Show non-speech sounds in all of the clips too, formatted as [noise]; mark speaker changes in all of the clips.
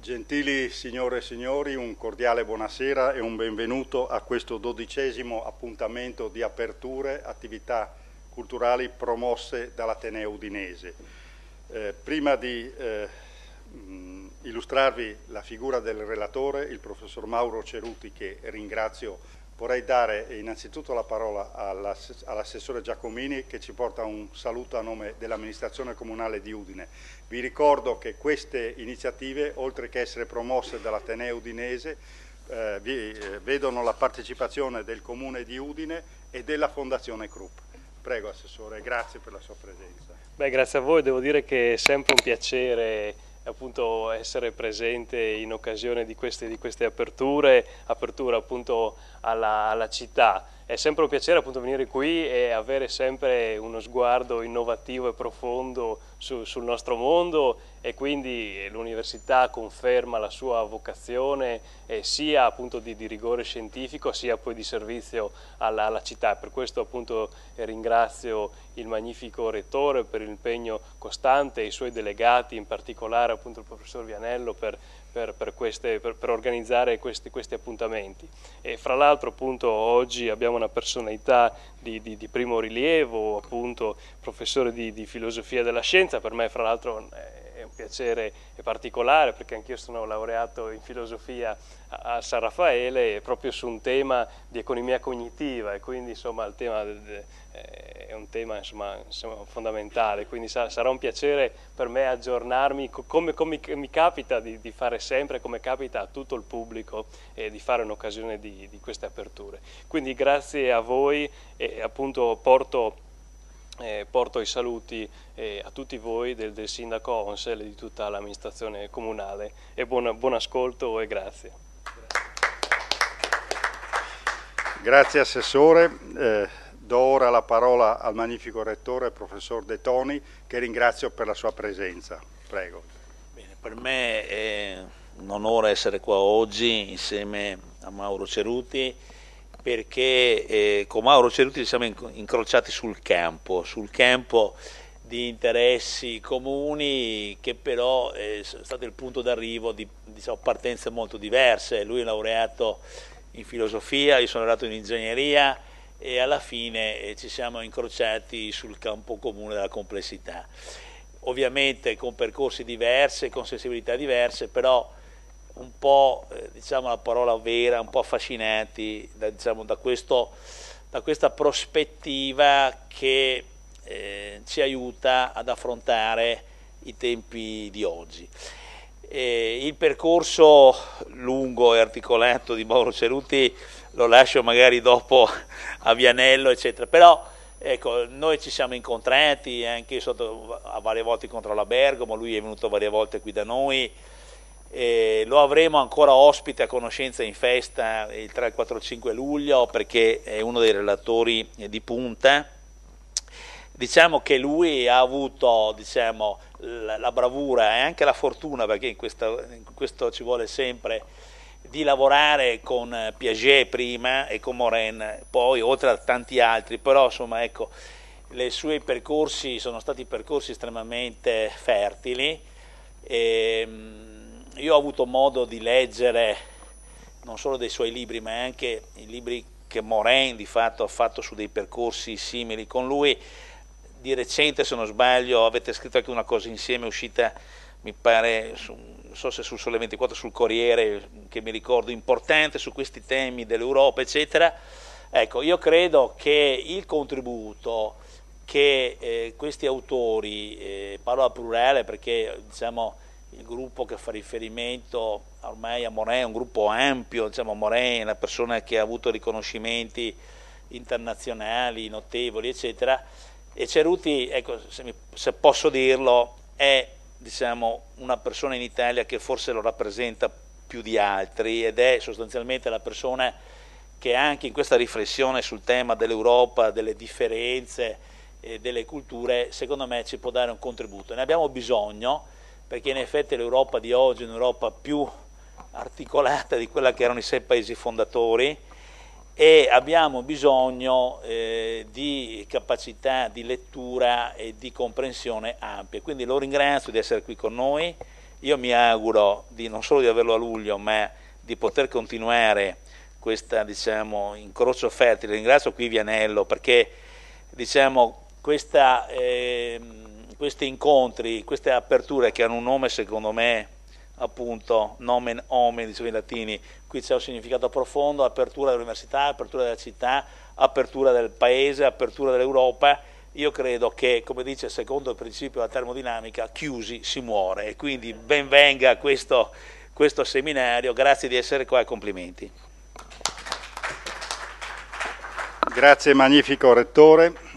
Speaker 1: Gentili signore e signori, un cordiale buonasera e un benvenuto a questo dodicesimo appuntamento di aperture, attività culturali promosse dall'Ateneo Udinese. Eh, prima di eh, mm, illustrarvi la figura del relatore, il professor Mauro Ceruti, che ringrazio, vorrei dare innanzitutto la parola all'assessore Giacomini che ci porta un saluto a nome dell'amministrazione comunale di Udine vi ricordo che queste iniziative, oltre che essere promosse dall'Ateneo Udinese, eh, vi, eh, vedono la partecipazione del Comune di Udine e della Fondazione Krupp. Prego Assessore, grazie per la sua presenza.
Speaker 2: Beh, grazie a voi, devo dire che è sempre un piacere appunto essere presente in occasione di queste, di queste aperture, apertura appunto alla, alla città è sempre un piacere appunto venire qui e avere sempre uno sguardo innovativo e profondo su, sul nostro mondo e quindi l'università conferma la sua vocazione eh, sia appunto di, di, rigore scientifico sia poi di servizio alla, alla città. Per questo appunto ringrazio il magnifico rettore per l'impegno costante e i suoi delegati, in particolare appunto il professor Vianello per per, per, queste, per, per organizzare questi, questi, appuntamenti. E fra l'altro appunto oggi abbiamo una personalità di, di, di primo rilievo, appunto professore di, di, filosofia della scienza, per me fra l'altro... Eh, piacere particolare perché anch'io sono laureato in filosofia a San Raffaele proprio su un tema di economia cognitiva e quindi insomma il tema eh, è un tema insomma, fondamentale, quindi sarà un piacere per me aggiornarmi come, come mi capita di, di, fare sempre, come capita a tutto il pubblico eh, di fare un'occasione di, di queste aperture. Quindi grazie a voi e appunto porto eh, porto i saluti eh, a tutti voi del, del sindaco Onsel e di tutta l'amministrazione comunale e buon, buon ascolto e grazie.
Speaker 1: Grazie Assessore, eh, do ora la parola al magnifico Rettore, Professor De Toni, che ringrazio per la sua presenza. Prego.
Speaker 3: Bene, per me è un onore essere qua oggi insieme a Mauro Ceruti, perché eh, con Mauro Ceruti ci siamo incrociati sul campo, sul campo di interessi comuni che però eh, sono stato il punto d'arrivo di diciamo, partenze molto diverse. Lui è laureato in filosofia, io sono laureato in ingegneria e alla fine eh, ci siamo incrociati sul campo comune della complessità. Ovviamente con percorsi diversi, con sensibilità diverse, però un po', eh, diciamo la parola vera, un po' affascinati da, diciamo, da, questo, da questa prospettiva che eh, ci aiuta ad affrontare i tempi di oggi. Eh, il percorso lungo e articolato di Mauro Ceruti lo lascio magari dopo a Vianello, eccetera, però ecco, noi ci siamo incontrati eh, anche io a varie volte contro alla Bergamo, lui è venuto varie volte qui da noi, eh, lo avremo ancora ospite a conoscenza in festa il 3, 4, 5 luglio perché è uno dei relatori di punta. Diciamo che lui ha avuto diciamo, la, la, bravura e anche la fortuna, perché in, questa, in questo ci vuole sempre, di lavorare con Piaget prima e con Moren poi, oltre a tanti altri, però insomma ecco, i suoi percorsi sono stati percorsi estremamente fertili. E, ehm, io ho avuto modo di leggere non solo dei suoi libri, ma anche i libri che Morin di fatto ha fatto su dei percorsi simili con lui. Di recente, se non sbaglio, avete scritto anche una cosa insieme uscita, mi pare, su, non so se sul Sole 24, sul Corriere, che mi ricordo, importante su questi temi dell'Europa, eccetera. Ecco, io credo che il contributo che eh, questi autori, eh, parlo a plurale perché diciamo il gruppo che fa riferimento ormai a Morè, un gruppo ampio, diciamo Morè è una persona che ha avuto riconoscimenti internazionali notevoli, eccetera, e Ceruti, ecco, se, mi, se posso dirlo, è diciamo, una persona in Italia che forse lo rappresenta più di altri ed è sostanzialmente la persona che anche in questa riflessione sul tema dell'Europa, delle differenze e delle culture, secondo me ci può dare un contributo. Ne abbiamo bisogno perché in effetti l'Europa di oggi è un'Europa più articolata di quella che erano i sei paesi fondatori e abbiamo bisogno eh, di capacità di lettura e di comprensione ampie. Quindi lo ringrazio di essere qui con noi, io mi auguro di, non solo di averlo a luglio, ma di poter continuare questa diciamo, incrocio fertile. Ringrazio qui Vianello perché diciamo, questa... Eh, questi incontri, queste aperture che hanno un nome secondo me appunto nomen omen, dicevano i latini, qui c'è un significato profondo, apertura dell'università, apertura della città, apertura del paese, apertura dell'Europa, io credo che, come dice secondo il principio della termodinamica, chiusi si muore e quindi benvenga questo, questo seminario, grazie di essere qua e complimenti.
Speaker 1: Grazie magnifico Rettore.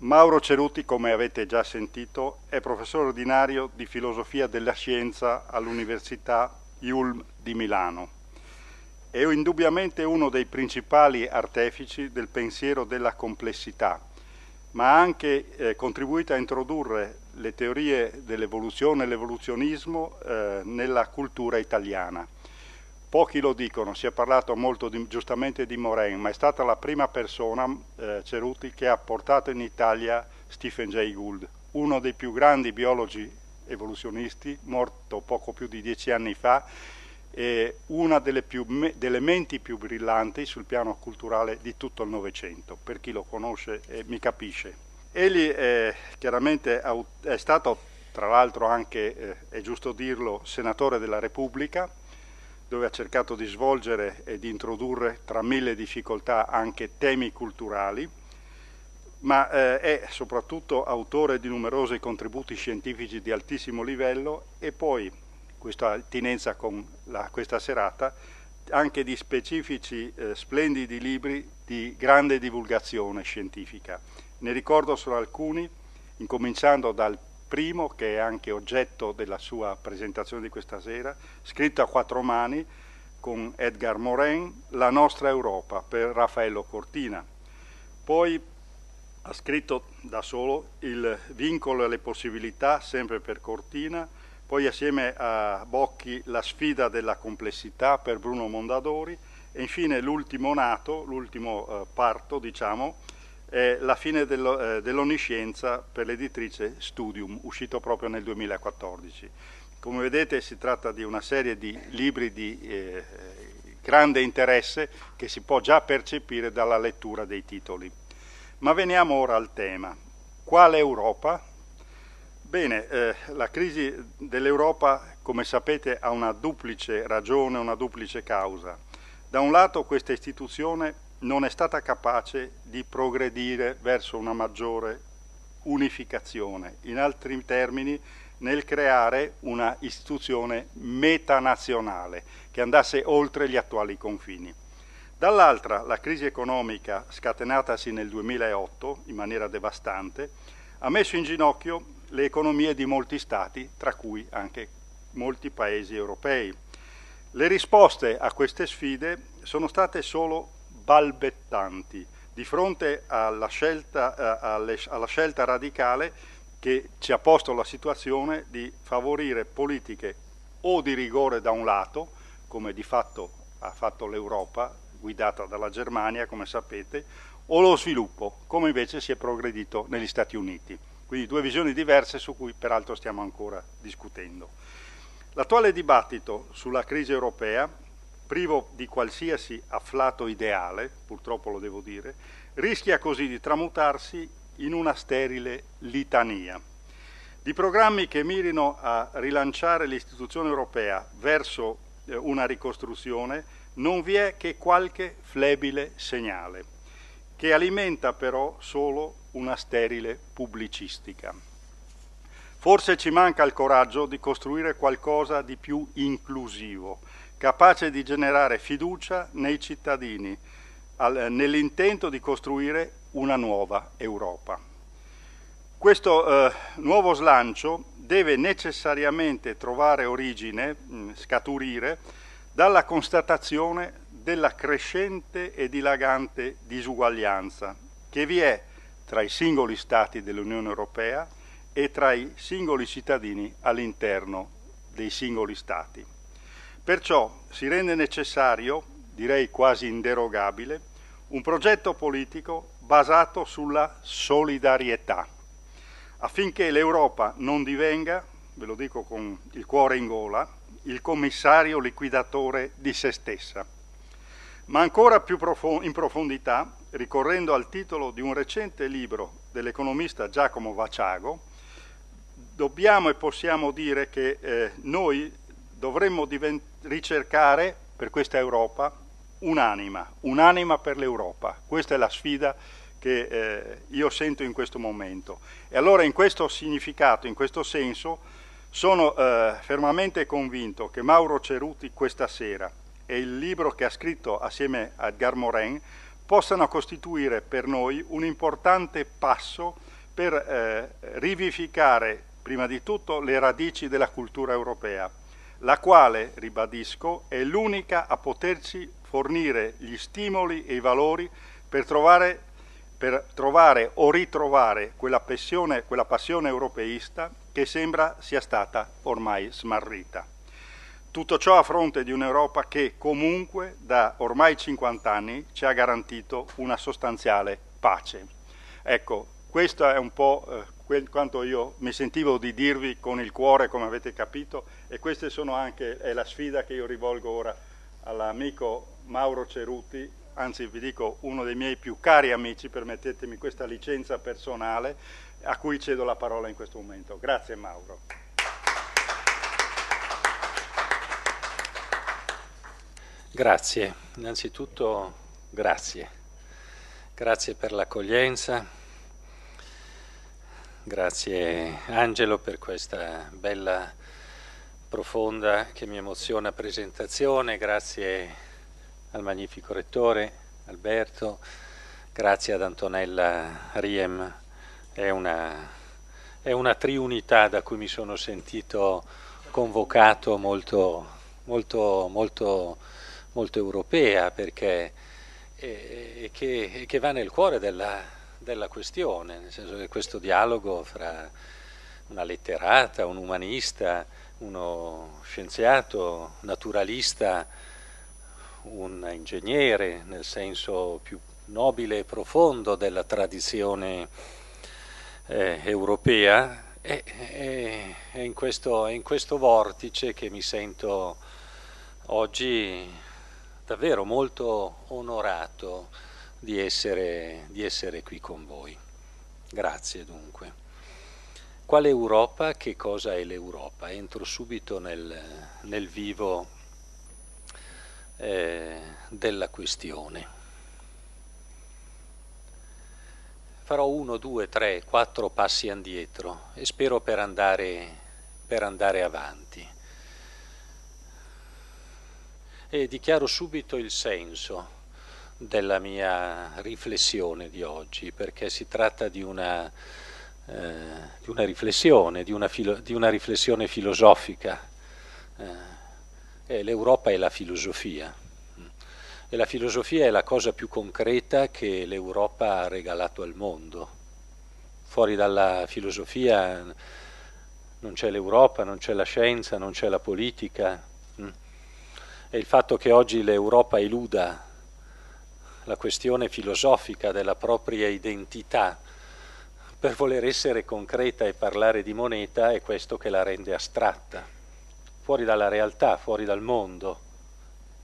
Speaker 1: Mauro Ceruti, come avete già sentito, è professore ordinario di filosofia della scienza all'Università IULM di Milano. È indubbiamente uno dei principali artefici del pensiero della complessità, ma ha anche eh, contribuito a introdurre le teorie dell'evoluzione e l'evoluzionismo eh, nella cultura italiana. Pochi lo dicono, si è parlato molto di, giustamente di Moren, ma è stata la prima persona, eh, Ceruti, che ha portato in Italia Stephen Jay Gould, uno dei più grandi biologi evoluzionisti, morto poco più di dieci anni fa, e una delle, più, delle menti più brillanti sul piano culturale di tutto il Novecento, per chi lo conosce e mi capisce. Egli è, chiaramente è stato, tra l'altro anche, eh, è giusto dirlo, senatore della Repubblica, dove ha cercato di svolgere e di introdurre tra mille difficoltà anche temi culturali, ma eh, è soprattutto autore di numerosi contributi scientifici di altissimo livello e poi, questa attinenza con la, questa serata, anche di specifici eh, splendidi libri di grande divulgazione scientifica. Ne ricordo solo alcuni, incominciando dal primo che è anche oggetto della sua presentazione di questa sera, scritto a quattro mani con Edgar Morin, La nostra Europa per Raffaello Cortina. Poi ha scritto da solo Il vincolo e le possibilità, sempre per Cortina, poi assieme a Bocchi La sfida della complessità per Bruno Mondadori e infine l'ultimo nato, l'ultimo eh, parto, diciamo, è La fine eh, dell'onniscienza per l'editrice Studium, uscito proprio nel 2014. Come vedete si tratta di una serie di libri di eh, grande interesse che si può già percepire dalla lettura dei titoli. Ma veniamo ora al tema. Quale Europa? Bene, eh, la crisi dell'Europa, come sapete, ha una duplice ragione, una duplice causa. Da un lato questa istituzione non è stata capace di progredire verso una maggiore unificazione, in altri termini nel creare una istituzione metanazionale che andasse oltre gli attuali confini. Dall'altra, la crisi economica scatenatasi nel 2008 in maniera devastante ha messo in ginocchio le economie di molti Stati, tra cui anche molti paesi europei. Le risposte a queste sfide sono state solo balbettanti di fronte alla scelta, eh, alla scelta radicale che ci ha posto la situazione di favorire politiche o di rigore da un lato, come di fatto ha fatto l'Europa, guidata dalla Germania, come sapete, o lo sviluppo, come invece si è progredito negli Stati Uniti. Quindi due visioni diverse su cui peraltro stiamo ancora discutendo. L'attuale dibattito sulla crisi europea privo di qualsiasi afflato ideale, purtroppo lo devo dire, rischia così di tramutarsi in una sterile litania. Di programmi che mirino a rilanciare l'istituzione europea verso eh, una ricostruzione non vi è che qualche flebile segnale, che alimenta però solo una sterile pubblicistica. Forse ci manca il coraggio di costruire qualcosa di più inclusivo, capace di generare fiducia nei cittadini nell'intento di costruire una nuova Europa. Questo eh, nuovo slancio deve necessariamente trovare origine, mh, scaturire, dalla constatazione della crescente e dilagante disuguaglianza che vi è tra i singoli Stati dell'Unione Europea e tra i singoli cittadini all'interno dei singoli Stati. Perciò si rende necessario, direi quasi inderogabile, un progetto politico basato sulla solidarietà, affinché l'Europa non divenga, ve lo dico con il cuore in gola, il commissario liquidatore di se stessa. Ma ancora più in profondità, ricorrendo al titolo di un recente libro dell'economista Giacomo Vaciago, dobbiamo e possiamo dire che eh, noi dovremmo diventare ricercare per questa Europa un'anima, un'anima per l'Europa. Questa è la sfida che eh, io sento in questo momento. E allora in questo significato, in questo senso, sono eh, fermamente convinto che Mauro Ceruti questa sera e il libro che ha scritto assieme a Edgar Morin possano costituire per noi un importante passo per eh, rivificare prima di tutto le radici della cultura europea la quale, ribadisco, è l'unica a poterci fornire gli stimoli e i valori per trovare, per trovare o ritrovare quella passione, quella passione europeista che sembra sia stata ormai smarrita. Tutto ciò a fronte di un'Europa che comunque da ormai 50 anni ci ha garantito una sostanziale pace. Ecco, questo è un po' eh, quanto io mi sentivo di dirvi con il cuore, come avete capito, e questa è la sfida che io rivolgo ora all'amico Mauro Ceruti, anzi vi dico uno dei miei più cari amici, permettetemi questa licenza personale, a cui cedo la parola in questo momento. Grazie Mauro.
Speaker 4: Grazie, innanzitutto grazie, grazie per l'accoglienza, Grazie Angelo per questa bella, profonda, che mi emoziona presentazione, grazie al magnifico rettore Alberto, grazie ad Antonella Riem, è una, è una triunità da cui mi sono sentito convocato molto, molto, molto, molto europea perché, e, eh, e che, e che va nel cuore della della questione, nel senso che questo dialogo fra una letterata, un umanista, uno scienziato, naturalista, un ingegnere nel senso più nobile e profondo della tradizione eh, europea, è, è, è, in questo, è in questo vortice che mi sento oggi davvero molto onorato di essere, di essere qui con voi. Grazie dunque. Quale Europa? Che cosa è l'Europa? Entro subito nel, nel vivo eh, della questione. Farò uno, due, tre, quattro passi indietro e spero per andare, per andare avanti. E dichiaro subito il senso della mia riflessione di oggi, perché si tratta di una, eh, di una riflessione, di una, filo, di una, riflessione filosofica. Eh, L'Europa è la filosofia e la filosofia è la cosa più concreta che l'Europa ha regalato al mondo. Fuori dalla filosofia non c'è l'Europa, non c'è la scienza, non c'è la politica. E il fatto che oggi l'Europa eluda la questione filosofica della propria identità, per voler essere concreta e parlare di moneta è questo che la rende astratta, fuori dalla realtà, fuori dal mondo,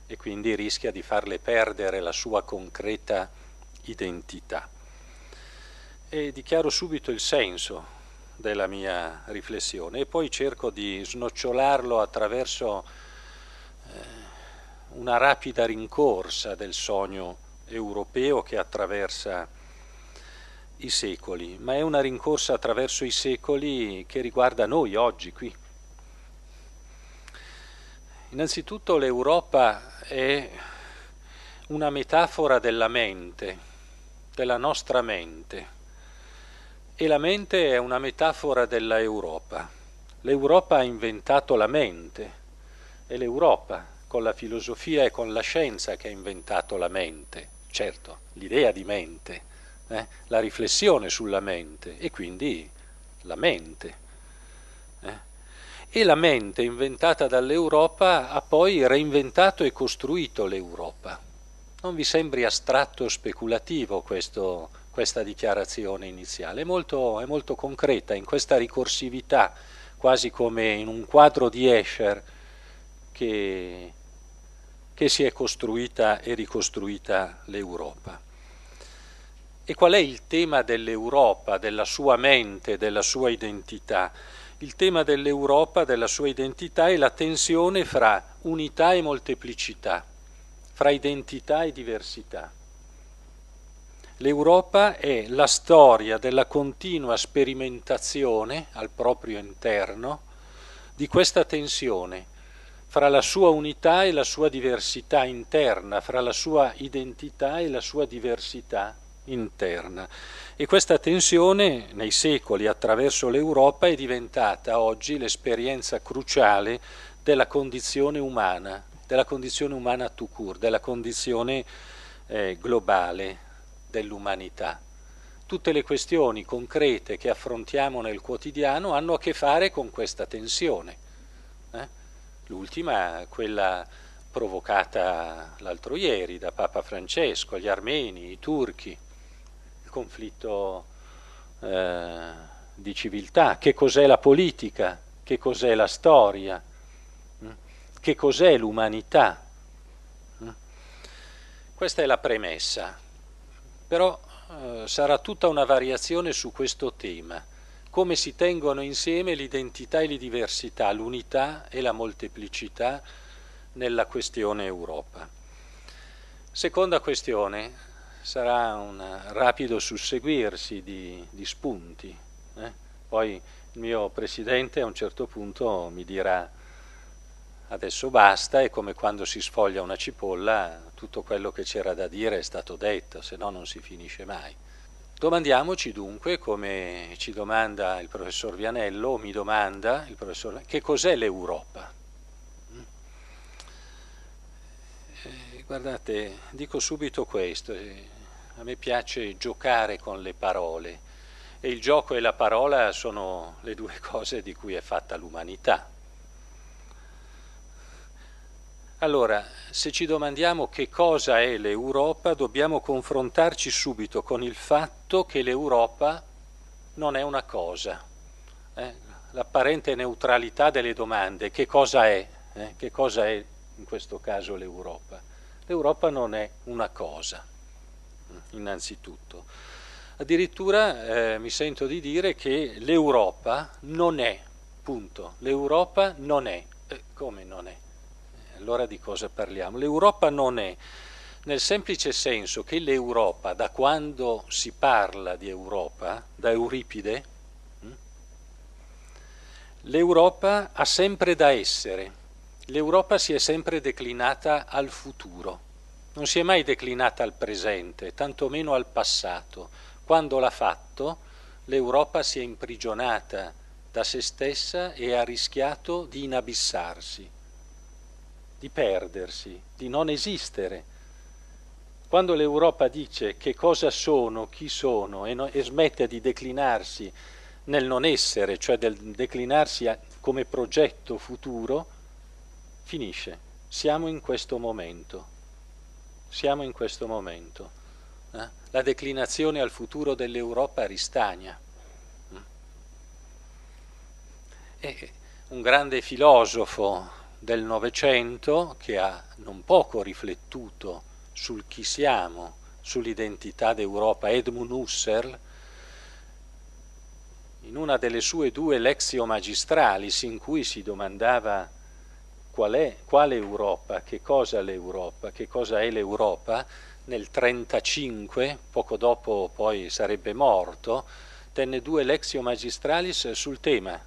Speaker 4: e quindi rischia di farle perdere la sua concreta identità. E dichiaro subito il senso della mia riflessione e poi cerco di snocciolarlo attraverso eh, una rapida rincorsa del sogno europeo che attraversa i secoli, ma è una rincorsa attraverso i secoli che riguarda noi oggi qui. Innanzitutto l'Europa è una metafora della mente, della nostra mente, e la mente è una metafora dell'Europa. L'Europa ha inventato la mente, è l'Europa con la filosofia e con la scienza che ha inventato la mente certo, l'idea di mente, eh? la riflessione sulla mente e quindi la mente. Eh? E la mente inventata dall'Europa ha poi reinventato e costruito l'Europa. Non vi sembri astratto o speculativo questo, questa dichiarazione iniziale, è molto, è molto concreta in questa ricorsività, quasi come in un quadro di Escher che che si è costruita e ricostruita l'Europa. E qual è il tema dell'Europa, della sua mente, della sua identità? Il tema dell'Europa, della sua identità è la tensione fra unità e molteplicità, fra identità e diversità. L'Europa è la storia della continua sperimentazione al proprio interno di questa tensione fra la sua unità e la sua diversità interna, fra la sua identità e la sua diversità interna. E questa tensione nei secoli attraverso l'Europa è diventata oggi l'esperienza cruciale della condizione umana, della condizione umana tout court, della condizione eh, globale dell'umanità. Tutte le questioni concrete che affrontiamo nel quotidiano hanno a che fare con questa tensione. Eh? L'ultima, quella provocata l'altro ieri da Papa Francesco, agli armeni, i turchi, il conflitto eh, di civiltà, che cos'è la politica, che cos'è la storia, mm? che cos'è l'umanità. Mm? Questa è la premessa, però eh, sarà tutta una variazione su questo tema come si tengono insieme l'identità e le diversità, l'unità e la molteplicità nella questione Europa. Seconda questione, sarà un rapido susseguirsi di, di spunti, eh? poi il mio presidente a un certo punto mi dirà adesso basta, è come quando si sfoglia una cipolla, tutto quello che c'era da dire è stato detto, se no non si finisce mai. Domandiamoci dunque, come ci domanda il professor Vianello, o mi domanda il professor, che cos'è l'Europa? Eh, guardate, dico subito questo, eh, a me piace giocare con le parole e il gioco e la parola sono le due [laughs] cose di cui è fatta l'umanità. Allora, se ci domandiamo che cosa è l'Europa, dobbiamo confrontarci subito con il fatto che l'Europa non è una cosa. Eh? L'apparente neutralità delle domande, che cosa è? Eh? Che cosa è in questo caso l'Europa? L'Europa non è una cosa, mm, innanzitutto. Addirittura eh, mi sento di dire che l'Europa non è, punto. L'Europa non è. Eh, come non è? Allora di cosa parliamo? L'Europa non è, nel semplice senso che l'Europa, da quando si parla di Europa, da Euripide, hm? l'Europa ha sempre da essere, l'Europa si è sempre declinata al futuro, non si è mai declinata al presente, tantomeno al passato. Quando l'ha fatto, l'Europa si è imprigionata da se stessa e ha rischiato di inabissarsi di perdersi, di non esistere. Quando l'Europa dice che cosa sono, chi sono e, no, e smette di declinarsi nel non essere, cioè del declinarsi a, come progetto futuro, finisce. Siamo in questo momento. Siamo in questo momento. Eh? La declinazione al futuro dell'Europa ristagna. Mm. E un grande filosofo, del Novecento che ha non poco riflettuto sul chi siamo, sull'identità d'Europa, Edmund Husserl, in una delle sue due lezioni magistralis in cui si domandava qual è, quale Europa, che cosa l'Europa, che cosa è l'Europa, nel 1935, poco dopo poi sarebbe morto, tenne due lezioni magistralis sul tema.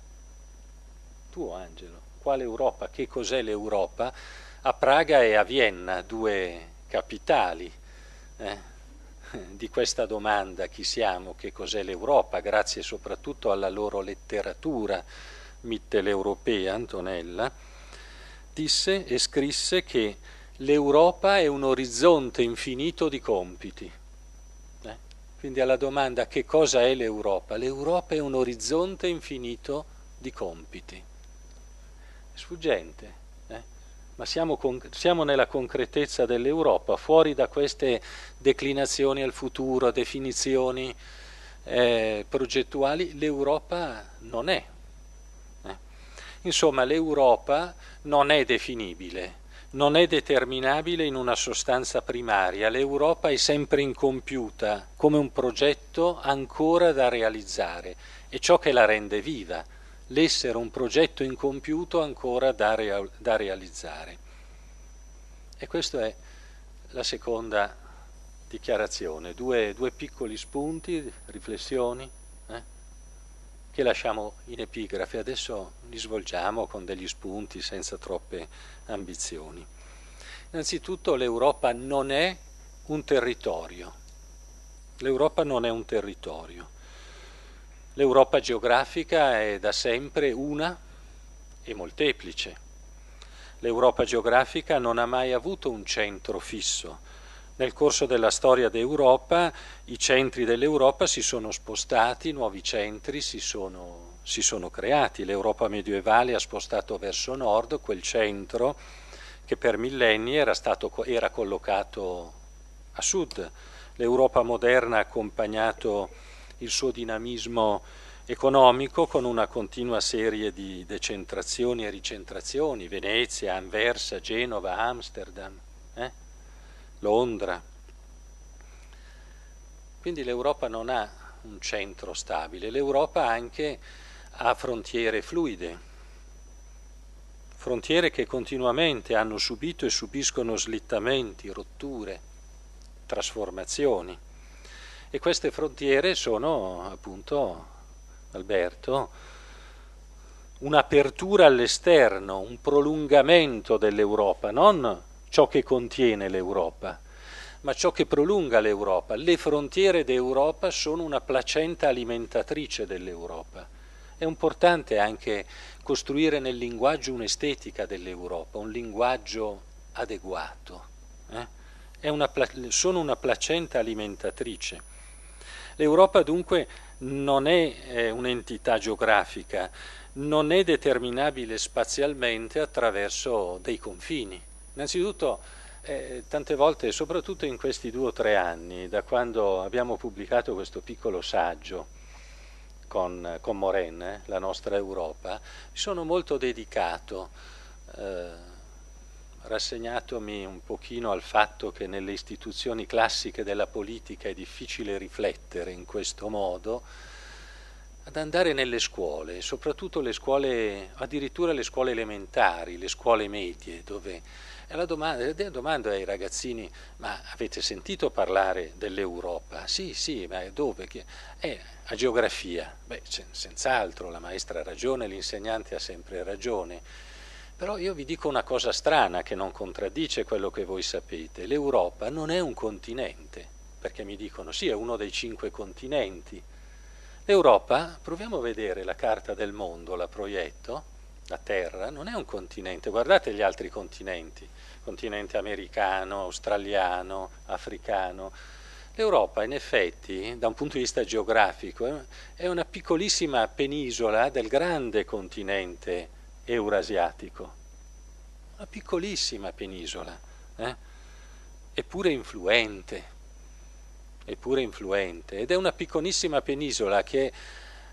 Speaker 4: Tuo Angelo quale Europa, che cos'è l'Europa, a Praga e a Vienna, due capitali eh, di questa domanda chi siamo, che cos'è l'Europa, grazie soprattutto alla loro letteratura mitteleuropea, Antonella, disse e scrisse che l'Europa è un orizzonte infinito di compiti. Eh, quindi alla domanda che cosa è l'Europa? L'Europa è un orizzonte infinito di compiti sfuggente. Eh? Ma siamo, con, siamo nella concretezza dell'Europa, fuori da queste declinazioni al futuro, definizioni eh, progettuali, l'Europa non è. Eh? Insomma, l'Europa non è definibile, non è determinabile in una sostanza primaria, l'Europa è sempre incompiuta, come un progetto ancora da realizzare, è ciò che la rende viva l'essere un progetto incompiuto ancora da, real, da realizzare. E questa è la seconda dichiarazione, due, due piccoli spunti, riflessioni eh, che lasciamo in epigrafe, adesso li svolgiamo con degli spunti senza troppe ambizioni. Innanzitutto l'Europa non è un territorio, l'Europa non è un territorio, L'Europa geografica è da sempre una e molteplice. L'Europa geografica non ha mai avuto un centro fisso. Nel corso della storia d'Europa i centri dell'Europa si sono spostati, nuovi centri si sono, si sono creati. L'Europa medievale ha spostato verso nord quel centro che per millenni era, stato, era collocato a sud. L'Europa moderna ha accompagnato il suo dinamismo economico con una continua serie di decentrazioni e ricentrazioni, Venezia, Anversa, Genova, Amsterdam, eh? Londra. Quindi l'Europa non ha un centro stabile, l'Europa anche ha frontiere fluide, frontiere che continuamente hanno subito e subiscono slittamenti, rotture, trasformazioni. E queste frontiere sono appunto, Alberto, un'apertura all'esterno, un prolungamento dell'Europa, non ciò che contiene l'Europa, ma ciò che prolunga l'Europa. Le frontiere d'Europa sono una placenta alimentatrice dell'Europa. È importante anche costruire nel linguaggio un'estetica dell'Europa, un linguaggio adeguato. Eh? Una, sono una placenta alimentatrice. L'Europa dunque non è un'entità geografica, non è determinabile spazialmente attraverso dei confini. Innanzitutto, eh, tante volte, soprattutto in questi due o tre anni, da quando abbiamo pubblicato questo piccolo saggio con, con Moren, eh, la nostra Europa, mi sono molto dedicato. Eh, rassegnatomi un pochino al fatto che nelle istituzioni classiche della politica è difficile riflettere in questo modo, ad andare nelle scuole, soprattutto le scuole, addirittura le scuole elementari, le scuole medie, dove la domanda, la domanda ai ragazzini, ma avete sentito parlare dell'Europa? Sì, sì, ma dove? Eh, a geografia. Beh, senz'altro la maestra ha ragione, l'insegnante ha sempre ragione però io vi dico una cosa strana che non contraddice quello che voi sapete. L'Europa non è un continente, perché mi dicono sì, è uno dei cinque continenti. L'Europa, proviamo a vedere la carta del mondo, la proietto, la Terra, non è un continente. Guardate gli altri continenti, continente americano, australiano, africano. L'Europa in effetti, da un punto di vista geografico, eh, è una piccolissima penisola del grande continente europeo eurasiatico, una piccolissima penisola, eh? eppure influente, eppure influente, ed è una piccolissima penisola che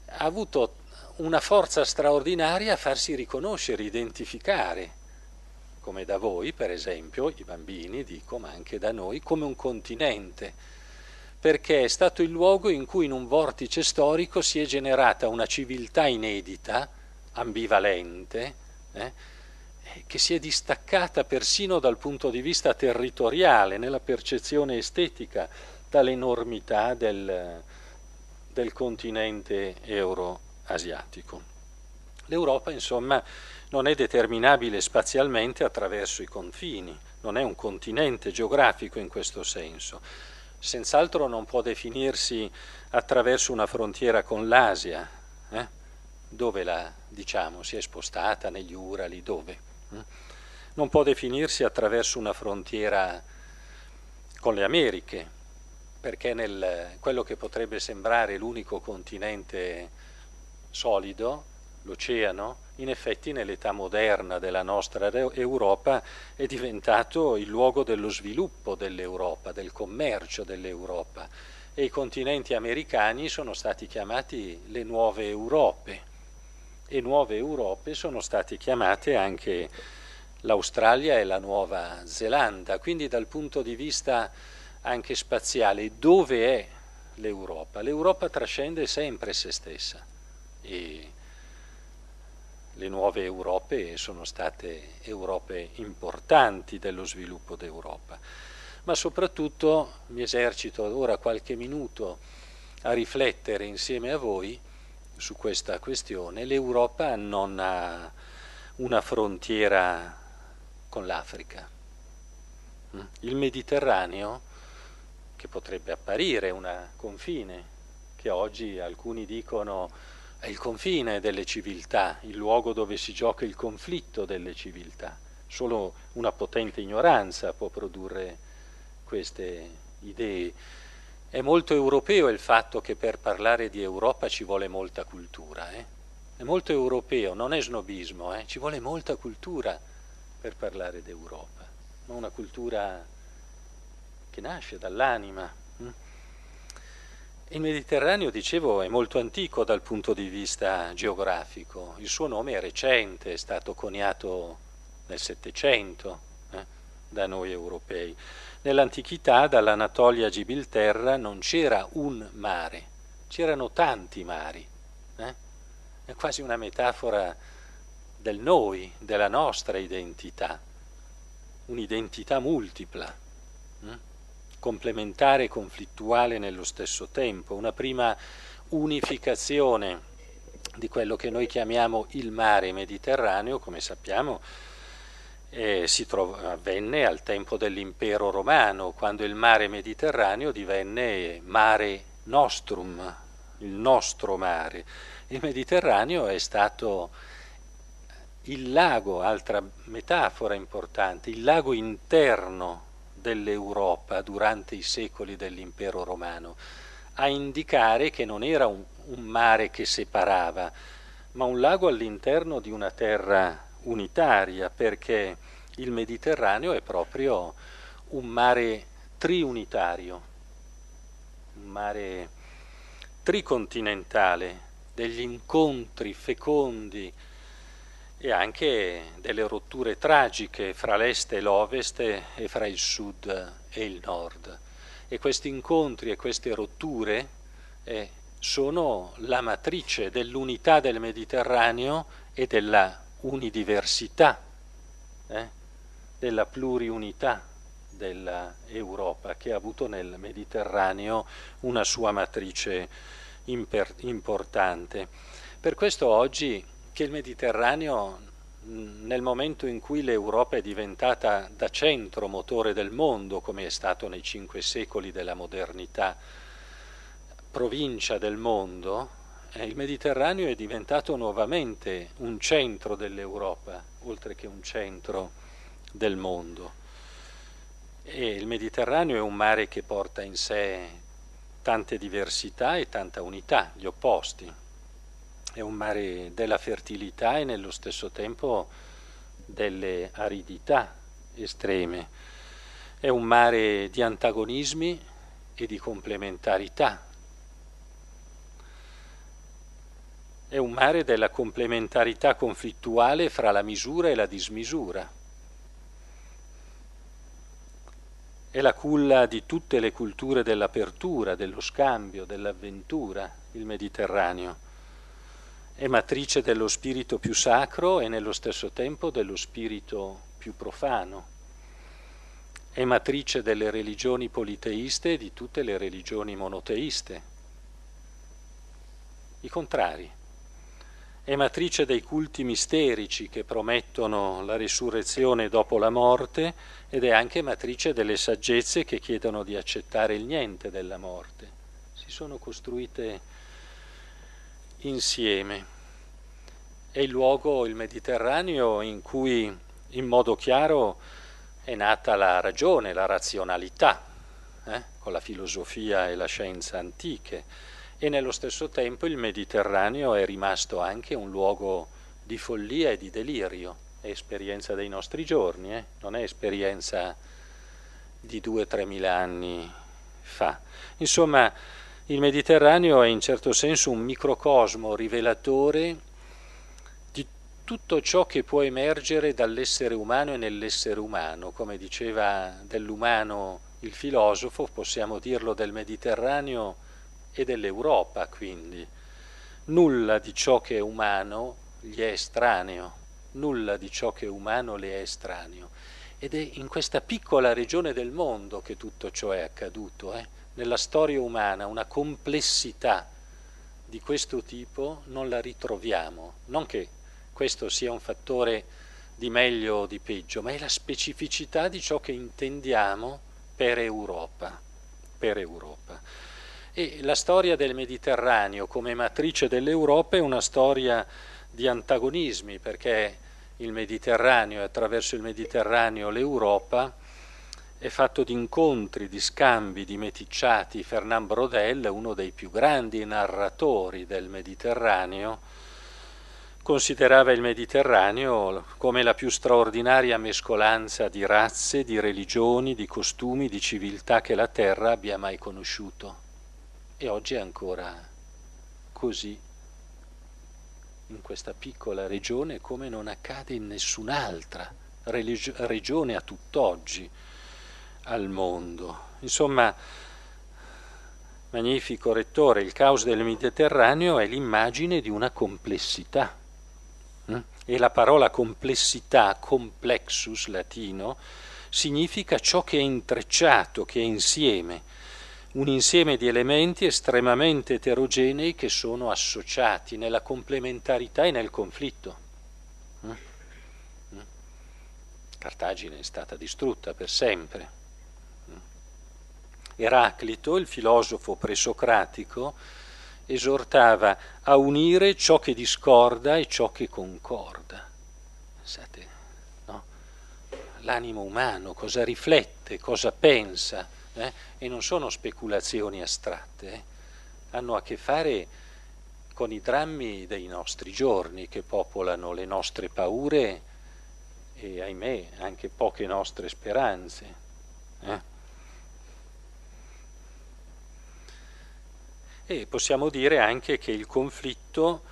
Speaker 4: ha avuto una forza straordinaria a farsi riconoscere, identificare, come da voi per esempio, i bambini, dico, ma anche da noi, come un continente, perché è stato il luogo in cui in un vortice storico si è generata una civiltà inedita, ambivalente, eh, che si è distaccata persino dal punto di vista territoriale, nella percezione estetica, dall'enormità del, del continente euroasiatico. L'Europa, insomma, non è determinabile spazialmente attraverso i confini, non è un continente geografico in questo senso. Senz'altro non può definirsi attraverso una frontiera con l'Asia. Eh? dove la, diciamo, si è spostata, negli Urali, dove? Mm? Non può definirsi attraverso una frontiera con le Americhe, perché nel, quello che potrebbe sembrare l'unico continente solido, l'oceano, in effetti nell'età moderna della nostra Europa è diventato il luogo dello sviluppo dell'Europa, del commercio dell'Europa e i continenti americani sono stati chiamati le nuove Europe e nuove Europe sono state chiamate anche l'Australia e la Nuova Zelanda, quindi dal punto di vista anche spaziale, dove è l'Europa? L'Europa trascende sempre se stessa e le nuove Europe sono state Europe importanti dello sviluppo d'Europa, ma soprattutto mi esercito ora qualche minuto a riflettere insieme a voi su questa questione, l'Europa non ha una frontiera con l'Africa. Mm? Il Mediterraneo, che potrebbe apparire un confine, che oggi alcuni dicono è il confine delle civiltà, il luogo dove si gioca il conflitto delle civiltà, solo una potente ignoranza può produrre queste idee è molto europeo il fatto che per parlare di Europa ci vuole molta cultura. Eh? È molto europeo, non è snobismo, eh? ci vuole molta cultura per parlare d'Europa, una cultura che nasce dall'anima. Mm? Il Mediterraneo, dicevo, è molto antico dal punto di vista geografico, il suo nome è recente, è stato coniato nel Settecento eh, da noi europei. Nell'antichità dall'Anatolia a Gibilterra non c'era un mare, c'erano tanti mari. Eh? È quasi una metafora del noi, della nostra identità, un'identità multipla, eh? complementare e conflittuale nello stesso tempo, una prima unificazione di quello che noi chiamiamo il mare Mediterraneo, come sappiamo, eh, trov- avvenne al tempo dell'impero romano, quando il mare Mediterraneo divenne mare nostrum, il nostro mare. Il Mediterraneo è stato il lago, altra metafora importante, il lago interno dell'Europa durante i secoli dell'impero romano, a indicare che non era un, un mare che separava, ma un lago all'interno di una terra unitaria perché il Mediterraneo è proprio un mare triunitario, un mare tricontinentale, degli incontri fecondi e anche delle rotture tragiche fra l'est e l'ovest e fra il sud e il nord. E questi incontri e queste rotture eh, sono la matrice dell'unità del Mediterraneo e della unidiversità, eh, della pluriunità dell'Europa che ha avuto nel Mediterraneo una sua matrice importante. Per questo oggi che il Mediterraneo nel momento in cui l'Europa è diventata da centro motore del mondo, come è stato nei cinque secoli della modernità, provincia del mondo, eh, il Mediterraneo è diventato nuovamente un centro dell'Europa, oltre che un centro del mondo. E il Mediterraneo è un mare che porta in sé tante diversità e tanta unità, gli opposti. È un mare della fertilità e nello stesso tempo delle aridità estreme. È un mare di antagonismi e di complementarità È un mare della complementarità conflittuale fra la misura e la dismisura. È la culla di tutte le culture dell'apertura, dello scambio, dell'avventura, il Mediterraneo è matrice dello spirito più sacro e nello stesso tempo dello spirito più profano, è matrice delle religioni politeiste e di tutte le religioni monoteiste, i contrari è matrice dei culti misterici che promettono la risurrezione dopo la morte ed è anche matrice delle saggezze che chiedono di accettare il niente della morte. Si sono costruite insieme. È il luogo, il Mediterraneo, in cui in modo chiaro è nata la ragione, la razionalità, eh? con la filosofia e la scienza antiche e nello stesso tempo il Mediterraneo è rimasto anche un luogo di follia e di delirio, è esperienza dei nostri giorni, eh? non è esperienza di 2-3 mila anni fa. Insomma, il Mediterraneo è in certo senso un microcosmo rivelatore di tutto ciò che può emergere dall'essere umano e nell'essere umano, come diceva dell'umano il filosofo, possiamo dirlo del Mediterraneo e dell'Europa, quindi. Nulla di ciò che è umano gli è estraneo, nulla di ciò che è umano le è estraneo. Ed è in questa piccola regione del mondo che tutto ciò è accaduto, eh? nella storia umana, una complessità di questo tipo non la ritroviamo. Non che questo sia un fattore di meglio o di peggio, ma è la specificità di ciò che intendiamo per Europa. Per Europa. E la storia del Mediterraneo come matrice dell'Europa è una storia di antagonismi, perché il Mediterraneo e attraverso il Mediterraneo l'Europa è fatto di incontri, di scambi, di meticciati. Fernand Brodel, uno dei più grandi narratori del Mediterraneo, considerava il Mediterraneo come la più straordinaria mescolanza di razze, di religioni, di costumi, di civiltà che la terra abbia mai conosciuto e oggi è ancora così in questa piccola regione come non accade in nessun'altra regione a tutt'oggi al mondo. Insomma, magnifico rettore, il caos del Mediterraneo è l'immagine di una complessità. Hm? E la parola complessità, complexus latino, significa ciò che è intrecciato, che è insieme un insieme di elementi estremamente eterogenei che sono associati nella complementarità e nel conflitto. Mm? Mm? Cartagine è stata distrutta per sempre. Mm? Eraclito, il filosofo presocratico, esortava a unire ciò che discorda e ciò che concorda. Pensate, no? L'animo umano cosa riflette, cosa pensa eh, e non sono speculazioni astratte, eh, hanno a che fare con i drammi dei nostri giorni che popolano le nostre paure e ahimè anche poche nostre speranze. Eh. E possiamo dire anche che il conflitto,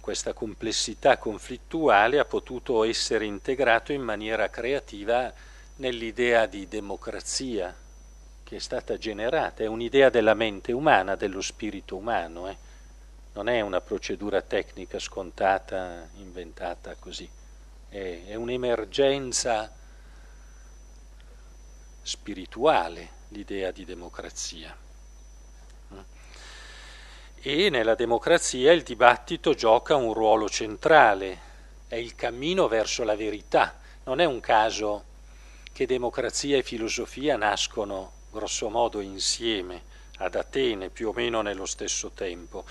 Speaker 4: questa complessità conflittuale, ha potuto essere integrato in maniera creativa nell'idea di democrazia, che è stata generata, è un'idea della mente umana, dello spirito umano, eh? non è una procedura tecnica scontata, inventata così, è, è un'emergenza spirituale l'idea di democrazia. Mm. E nella democrazia il dibattito gioca un ruolo centrale, è il cammino verso la verità. Non è un caso che democrazia e filosofia nascono grosso modo insieme ad Atene più o meno nello stesso tempo.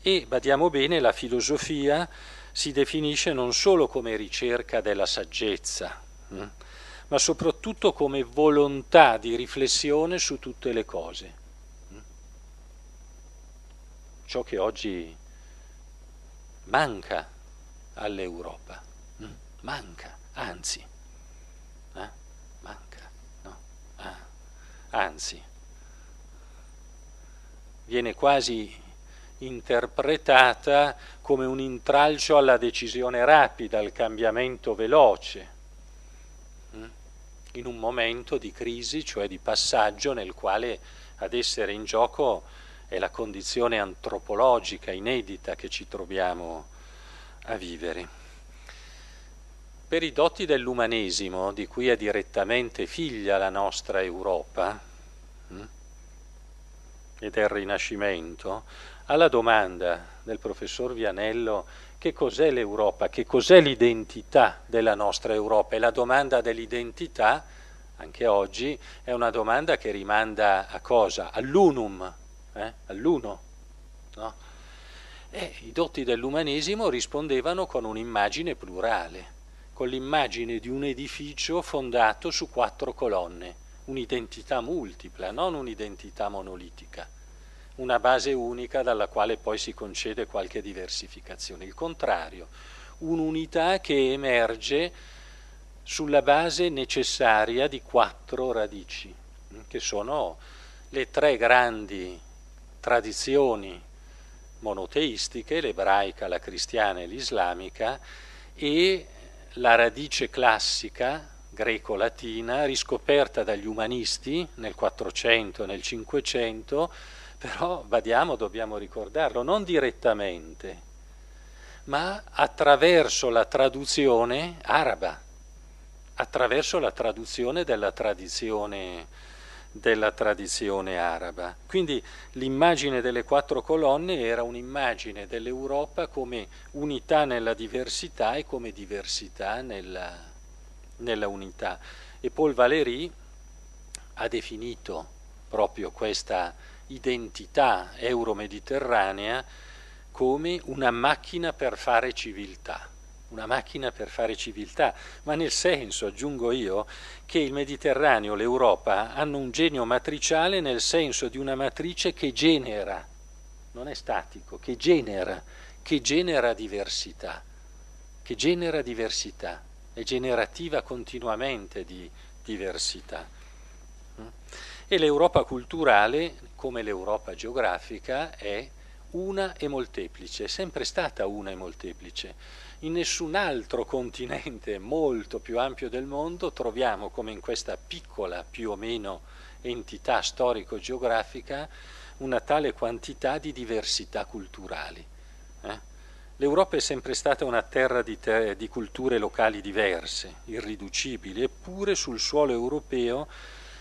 Speaker 4: E badiamo bene, la filosofia si definisce non solo come ricerca della saggezza, mm, ma soprattutto come volontà di riflessione su tutte le cose. Mm. Ciò che oggi manca all'Europa, mm, manca, anzi. anzi, viene quasi interpretata come un intralcio alla decisione rapida, al cambiamento veloce, mm, in un momento di crisi, cioè di passaggio nel quale ad essere in gioco è la condizione antropologica inedita che ci troviamo a vivere per i doti dell'umanesimo, di cui è direttamente figlia la nostra Europa, mm, e del Rinascimento, alla domanda del professor Vianello che cos'è l'Europa, che cos'è l'identità della nostra Europa e la domanda dell'identità anche oggi è una domanda che rimanda a cosa? All'unum, eh? all'uno. No? I doti dell'umanesimo rispondevano con un'immagine plurale con l'immagine di un edificio fondato su quattro colonne, un'identità multipla, non un'identità monolitica, una base unica dalla quale poi si concede qualche diversificazione. Il contrario, un'unità che emerge sulla base necessaria di quattro radici, che sono le tre grandi tradizioni monoteistiche, l'ebraica, la cristiana e l'islamica, e la radice classica greco-latina riscoperta dagli umanisti nel 400 nel 500, però badiamo, dobbiamo ricordarlo, non direttamente, ma attraverso la traduzione araba, attraverso la traduzione della tradizione della tradizione araba. Quindi l'immagine delle quattro colonne era un'immagine dell'Europa come unità nella diversità e come diversità nella, nella unità. E Paul Valéry ha definito proprio questa identità euromediterranea come una macchina per fare civiltà una macchina per fare civiltà, ma nel senso, aggiungo io, che il Mediterraneo, l'Europa, hanno un genio matriciale nel senso di una matrice che genera, non è statico, che genera, che genera diversità, che genera diversità, è generativa continuamente di diversità. E l'Europa culturale, come l'Europa geografica, è una e molteplice, è sempre stata una e molteplice in nessun altro continente molto più ampio del mondo troviamo come in questa piccola più o meno entità storico-geografica una tale quantità di diversità culturali. Eh? L'Europa è sempre stata una terra di, te- di culture locali diverse, irriducibili, eppure sul suolo europeo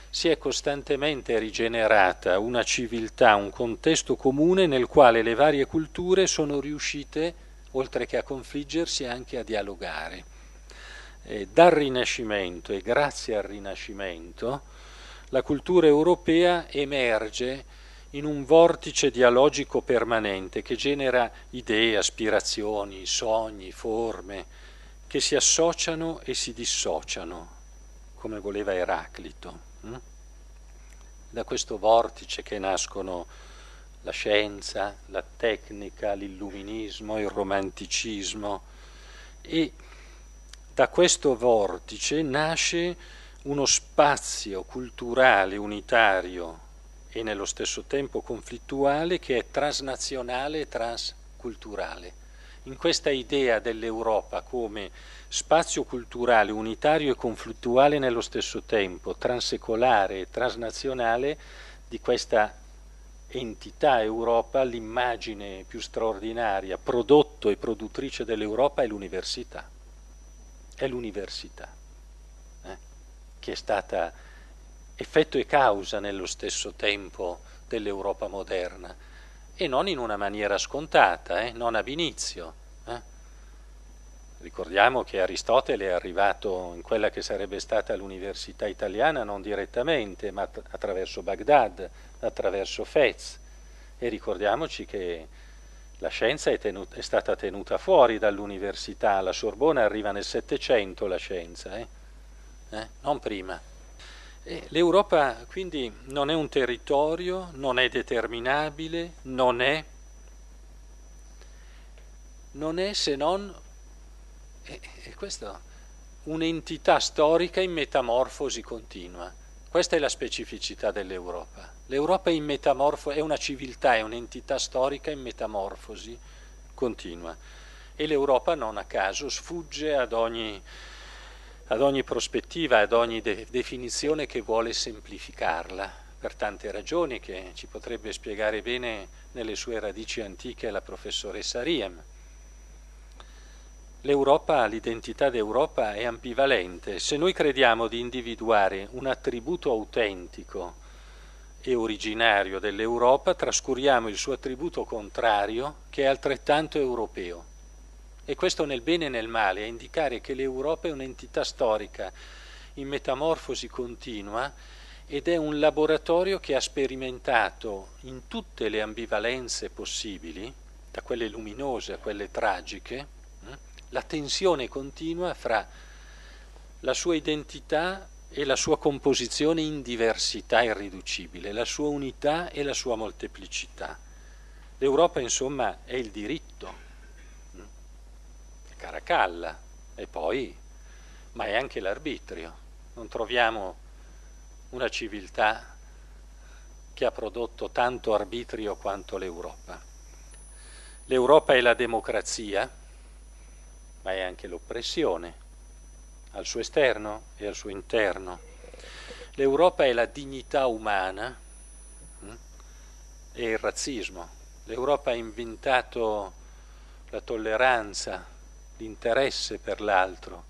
Speaker 4: si è costantemente rigenerata una civiltà, un contesto comune nel quale le varie culture sono riuscite a oltre che a confliggersi anche a dialogare. E dal Rinascimento e grazie al Rinascimento la cultura europea emerge in un vortice dialogico permanente che genera idee, aspirazioni, sogni, forme che si associano e si dissociano, come voleva Eraclito. Hm? Da questo vortice che nascono la scienza, la tecnica, l'illuminismo, il romanticismo e da questo vortice nasce uno spazio culturale unitario e nello stesso tempo conflittuale che è transnazionale e transculturale. In questa idea dell'Europa come spazio culturale unitario e conflittuale nello stesso tempo, transecolare e transnazionale, di questa entità Europa l'immagine più straordinaria, prodotto e produttrice dell'Europa è l'università. È l'università, eh? che è stata effetto e causa nello stesso tempo dell'Europa moderna, e non in una maniera scontata, eh? non ab inizio. Ricordiamo che Aristotele è arrivato in quella che sarebbe stata l'università italiana non direttamente, ma attraverso Baghdad, attraverso Fez. E ricordiamoci che la scienza è, tenuta, è stata tenuta fuori dall'università, la Sorbona arriva nel Settecento la scienza, eh? Eh? non prima. E L'Europa quindi non è un territorio, non è determinabile, non è, non è se non e, e questo un'entità storica in metamorfosi continua. Questa è la specificità dell'Europa. L'Europa è, metamorfo- è una civiltà, è un'entità storica in metamorfosi continua. E l'Europa non a caso sfugge ad ogni, ad ogni prospettiva, ad ogni de- definizione che vuole semplificarla, per tante ragioni che ci potrebbe spiegare bene nelle sue radici antiche la professoressa Riem L'Europa, l'identità d'Europa è ambivalente. Se noi crediamo di individuare un attributo autentico e originario dell'Europa, trascuriamo il suo attributo contrario, che è altrettanto europeo. E questo nel bene e nel male, a indicare che l'Europa è un'entità storica in metamorfosi continua ed è un laboratorio che ha sperimentato in tutte le ambivalenze possibili, da quelle luminose a quelle tragiche, la tensione continua fra la sua identità e la sua composizione in diversità irriducibile, la sua unità e la sua molteplicità. L'Europa, insomma, è il diritto, è Caracalla, e poi, ma è anche l'arbitrio. Non troviamo una civiltà che ha prodotto tanto arbitrio quanto l'Europa. L'Europa è la democrazia, ma è anche l'oppressione, al suo esterno e al suo interno. L'Europa è la dignità umana mh? Hm, e il razzismo. L'Europa ha inventato la tolleranza, l'interesse per l'altro,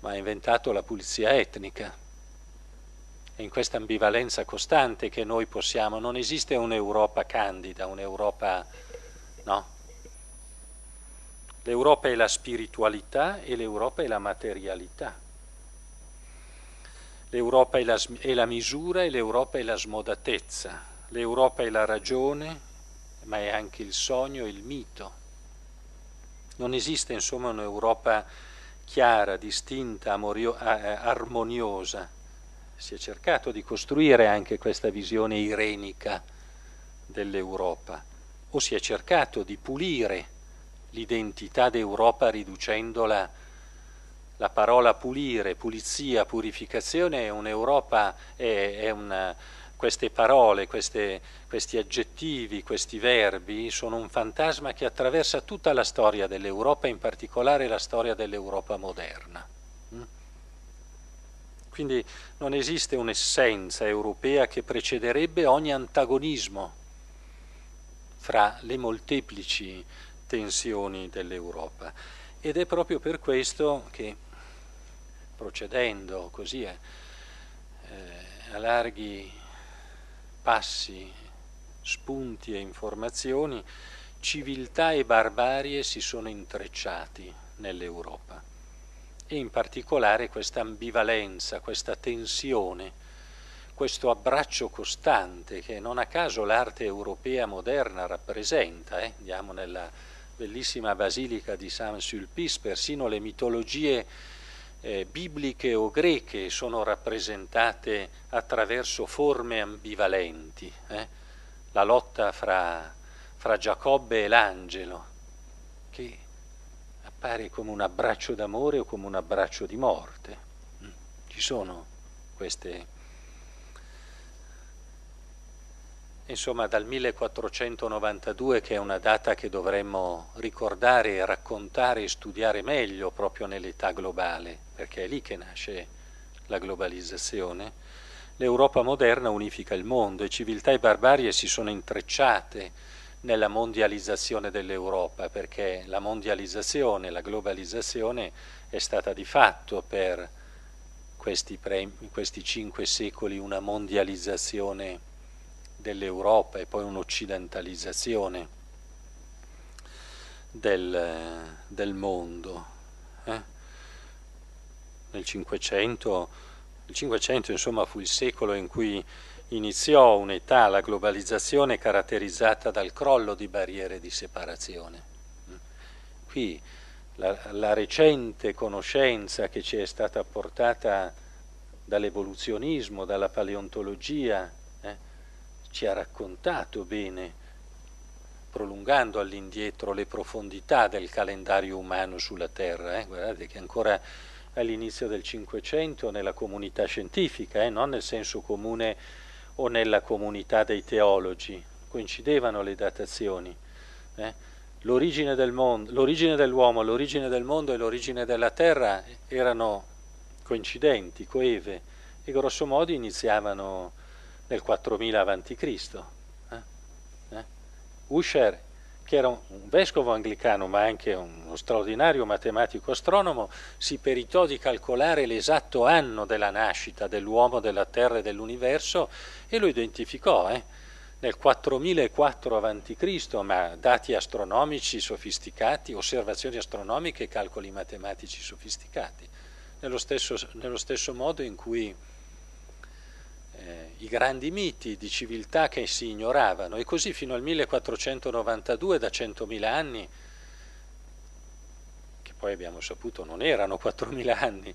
Speaker 4: ma ha inventato la pulizia etnica. È in questa ambivalenza costante che noi possiamo, non esiste un'Europa candida, un'Europa no, L'Europa è la spiritualità e l'Europa è la materialità. L'Europa è la, è la misura e l'Europa è la smodatezza. L'Europa è la ragione, ma è anche il sogno e il mito. Non esiste insomma un'Europa chiara, distinta, amorio, armoniosa. Si è cercato di costruire anche questa visione irenica dell'Europa o si è cercato di pulire l'identità d'Europa riducendola la parola pulire, pulizia, purificazione è un'Europa, è, è una, queste parole, queste, questi aggettivi, questi verbi sono un fantasma che attraversa tutta la storia dell'Europa, in particolare la storia dell'Europa moderna. Mm? Quindi non esiste un'essenza europea che precederebbe ogni antagonismo fra le molteplici tensioni dell'Europa. Ed è proprio per questo che, procedendo così eh, eh, a larghi passi, spunti e informazioni, civiltà e barbarie si sono intrecciati nell'Europa e in particolare questa ambivalenza, questa tensione, questo abbraccio costante che non a caso l'arte europea moderna rappresenta, eh? andiamo nella bellissima basilica di Saint-Sulpice, persino le mitologie eh, bibliche o greche sono rappresentate attraverso forme ambivalenti, eh? la lotta fra, fra Giacobbe e l'angelo, che appare come un abbraccio d'amore o come un abbraccio di morte. Mm. Ci sono queste Insomma, dal 1492, che è una data che dovremmo ricordare, raccontare e studiare meglio proprio nell'età globale, perché è lì che nasce la globalizzazione, l'Europa moderna unifica il mondo e civiltà e barbarie si sono intrecciate nella mondializzazione dell'Europa, perché la mondializzazione, la globalizzazione è stata di fatto per questi, premi, questi cinque secoli una mondializzazione dell'Europa e poi un'occidentalizzazione del, del mondo. Eh? Nel Cinquecento, il Cinquecento insomma fu il secolo in cui iniziò un'età, la globalizzazione caratterizzata dal crollo di barriere di separazione. Qui la, la recente conoscenza che ci è stata apportata dall'evoluzionismo, dalla paleontologia, ci ha raccontato bene, prolungando all'indietro le profondità del calendario umano sulla Terra. Eh? Guardate che ancora all'inizio del Cinquecento nella comunità scientifica, eh, non nel senso comune o nella comunità dei teologi, coincidevano le datazioni. Eh? L'origine, del mondo, l'origine dell'uomo, l'origine del mondo e l'origine della terra erano coincidenti, coeve e grosso modo iniziavano nel 4000 a.C. Eh? eh? Usher, che era un vescovo anglicano ma anche uno straordinario matematico astronomo, si peritò di calcolare l'esatto anno della nascita dell'uomo, della Terra e dell'universo e lo identificò. Eh? nel 4004 a.C., ma dati astronomici sofisticati, osservazioni astronomiche e calcoli matematici sofisticati, nello stesso, nello stesso modo in cui eh, i grandi miti di civiltà che si ignoravano e così fino al 1492 da 100.000 anni, che poi abbiamo saputo non erano 4.000 anni,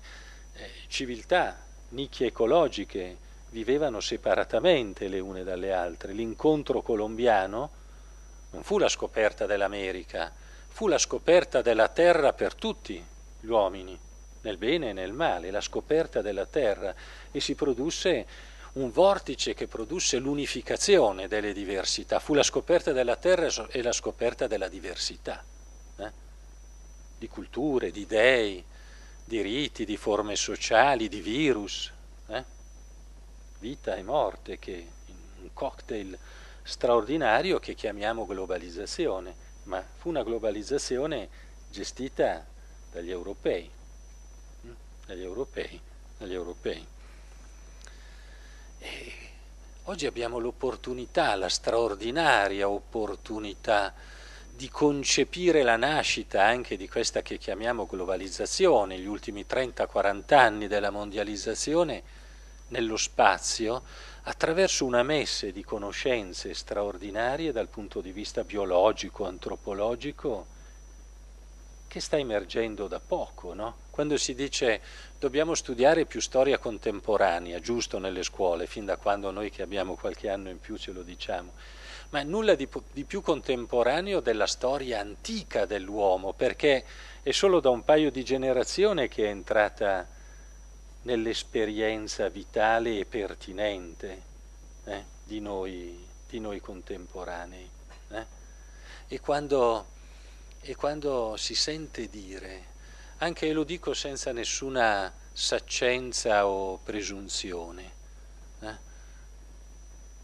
Speaker 4: eh, civiltà, nicchie ecologiche vivevano separatamente le une dalle altre. L'incontro colombiano non fu la scoperta dell'America, fu la scoperta della terra per tutti gli uomini, nel bene e nel male, la scoperta della terra e si produsse un vortice che produsse l'unificazione delle diversità, fu la scoperta della terra e la scoperta della diversità, eh? di culture, di dei, di riti, di forme sociali, di virus, eh? vita e morte, che un cocktail straordinario che chiamiamo globalizzazione, ma fu una globalizzazione gestita dagli europei, mm? dagli europei, dagli europei. Eh, oggi abbiamo l'opportunità, la straordinaria opportunità di concepire la nascita anche di questa che chiamiamo globalizzazione, gli ultimi 30-40 anni della mondializzazione nello spazio attraverso una messe di conoscenze straordinarie dal punto di vista biologico, antropologico, che sta emergendo da poco. No? Quando si dice Dobbiamo studiare più storia contemporanea, giusto, nelle scuole, fin da quando noi che abbiamo qualche anno in più ce lo diciamo, ma nulla di, di più contemporaneo della storia antica dell'uomo, perché è solo da un paio di generazioni che è entrata nell'esperienza vitale e pertinente eh, di, noi, di, noi, contemporanei. Eh? E, quando, e quando si sente dire anche lo dico senza nessuna saccenza o presunzione. Eh.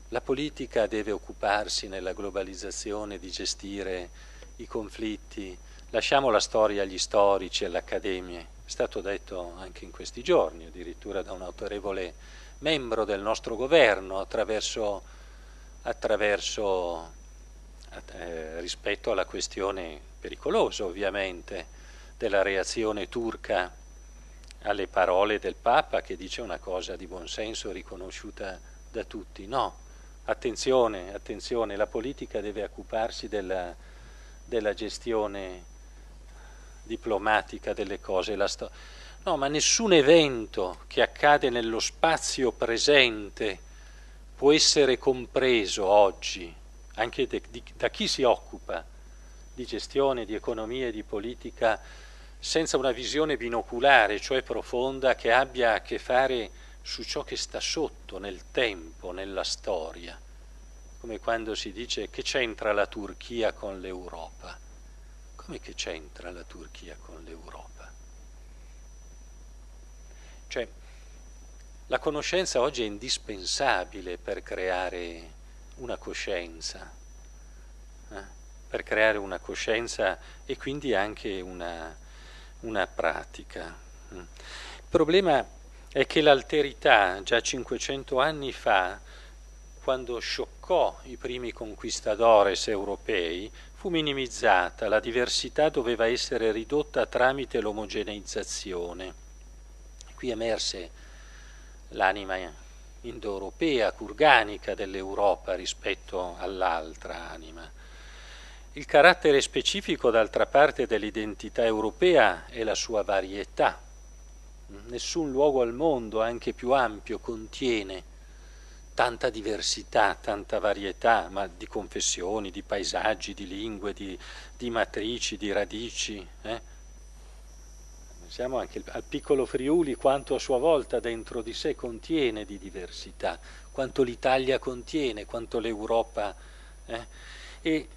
Speaker 4: La politica deve occuparsi nella globalizzazione di gestire i conflitti, lasciamo la storia agli storici e alle è stato detto anche in questi giorni, addirittura da un autorevole membro del nostro governo attraverso, attraverso eh, rispetto alla questione pericolosa ovviamente della reazione turca alle parole del Papa che dice una cosa di buon senso riconosciuta da tutti. No, attenzione, attenzione, la politica deve occuparsi della, della gestione diplomatica delle cose. no, ma nessun evento che accade nello spazio presente può essere compreso oggi, anche de, di, da chi si occupa di gestione, di economia e di politica senza una visione binoculare, cioè profonda, che abbia a che fare su ciò che sta sotto, nel tempo, nella storia, come quando si dice che c'entra la Turchia con l'Europa. Come che c'entra la Turchia con l'Europa? Cioè, la conoscenza oggi è indispensabile per creare una coscienza, eh? per creare una coscienza e quindi anche una, una pratica. Il problema è che l'alterità già 500 anni fa, quando scioccò i primi conquistadores europei, fu minimizzata, la diversità doveva essere ridotta tramite l'omogeneizzazione. Qui emerse l'anima indoeuropea, kurganica dell'Europa rispetto all'altra anima. Il carattere specifico, d'altra parte, dell'identità europea è la sua varietà. Nessun luogo al mondo, anche più ampio, contiene tanta diversità, tanta varietà, ma di confessioni, di paesaggi, di lingue, di, di matrici, di radici. Eh? Pensiamo anche al piccolo Friuli quanto a sua volta dentro di sé contiene di diversità, quanto l'Italia contiene, quanto l'Europa. Eh? E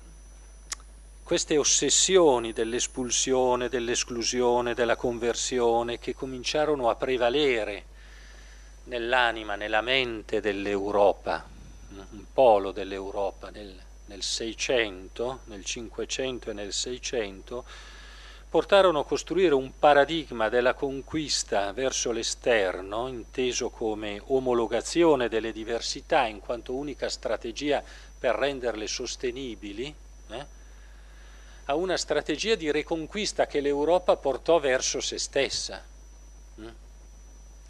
Speaker 4: queste ossessioni dell'espulsione, dell'esclusione, della conversione che cominciarono a prevalere nell'anima, nella mente dell'Europa, un polo dell'Europa nel, nel 600, nel 500 e nel 600, portarono a costruire un paradigma della conquista verso l'esterno, inteso come omologazione delle diversità in quanto unica strategia per renderle sostenibili, eh? a una strategia di riconquista che l'Europa portò verso se stessa. Mm?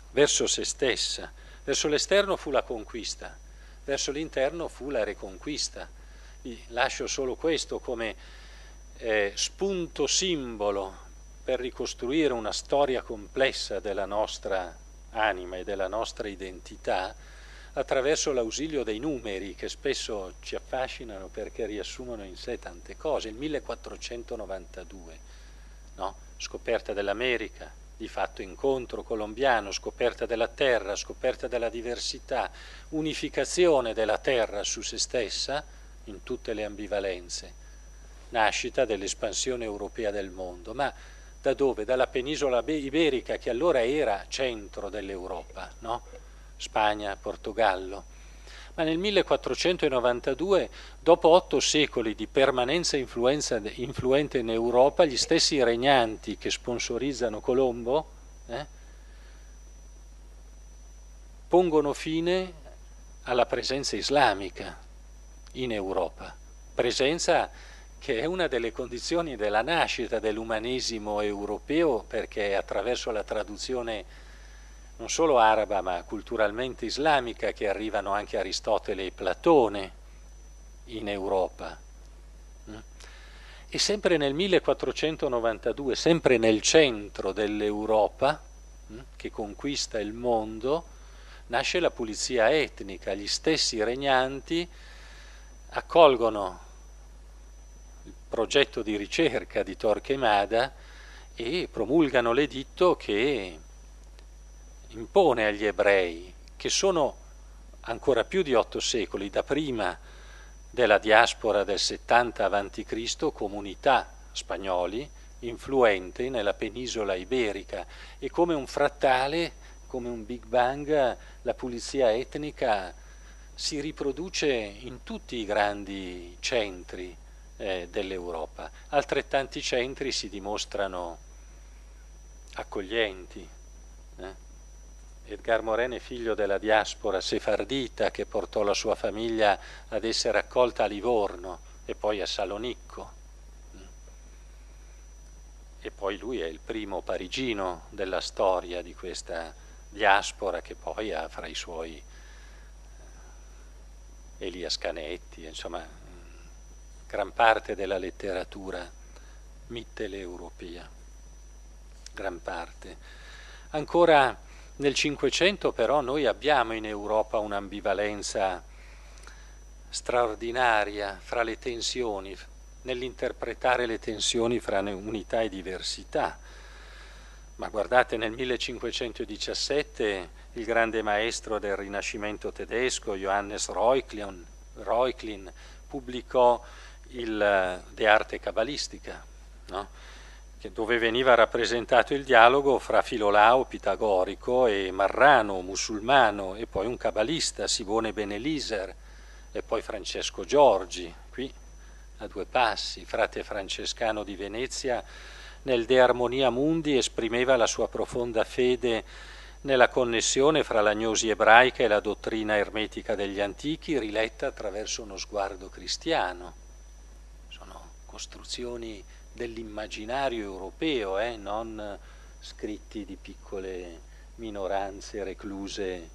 Speaker 4: Verso se stessa. Verso l'esterno fu la conquista, verso l'interno fu la riconquista. lascio solo questo come eh, spunto simbolo per ricostruire una storia complessa della nostra anima e della nostra identità attraverso l'ausilio dei numeri che spesso ci affascinano perché riassumono in sé tante cose. Il 1492, no? scoperta dell'America, di fatto incontro colombiano, scoperta della terra, scoperta della diversità, unificazione della terra su se stessa in tutte le ambivalenze, nascita dell'espansione europea del mondo. Ma da dove? Dalla penisola iberica che allora era centro dell'Europa, no? Spagna, Portogallo. Ma nel 1492, dopo otto secoli di permanenza influente in Europa, gli stessi regnanti che sponsorizzano Colombo eh, pongono fine alla presenza islamica in Europa, presenza che è una delle condizioni della nascita dell'umanesimo europeo perché attraverso la traduzione non solo araba ma culturalmente islamica che arrivano anche Aristotele e Platone in Europa. Mm? E sempre nel 1492, sempre nel centro dell'Europa, mm, che conquista il mondo, nasce la pulizia etnica, gli stessi regnanti accolgono il progetto di ricerca di Torquemada e promulgano l'editto che impone agli ebrei, che sono ancora più di otto secoli, da prima della diaspora del 70 a.C., comunità spagnoli, influente nella penisola iberica e come un frattale, come un Big Bang, la pulizia etnica si riproduce in tutti i grandi centri eh, dell'Europa. Altrettanti centri si dimostrano accoglienti, Edgar Moren è figlio della diaspora sefardita che portò la sua famiglia ad essere accolta a Livorno e poi a Salonicco. E poi lui è il primo parigino della storia di questa diaspora che poi ha fra i suoi eh, Elia Scanetti, insomma, gran parte della letteratura mitteleuropea, gran parte. Ancora nel Cinquecento però noi abbiamo in Europa un'ambivalenza straordinaria fra le tensioni, nell'interpretare le tensioni fra unità e diversità. Ma guardate, nel 1517 il grande maestro del Rinascimento tedesco, Johannes Reuchlin, Reuchlin pubblicò il eh, De Arte Cabalistica, no? dove veniva rappresentato il dialogo fra Filolao pitagorico e Marrano, musulmano, e poi un cabalista, Simone Beneliser, e poi Francesco Giorgi, qui a due passi, frate francescano di Venezia, nel De Armonia Mundi esprimeva la sua profonda fede nella connessione fra l'agnosi ebraica e la dottrina ermetica degli antichi, riletta attraverso uno sguardo cristiano. Sono costruzioni dell'immaginario europeo, eh, non scritti di piccole minoranze recluse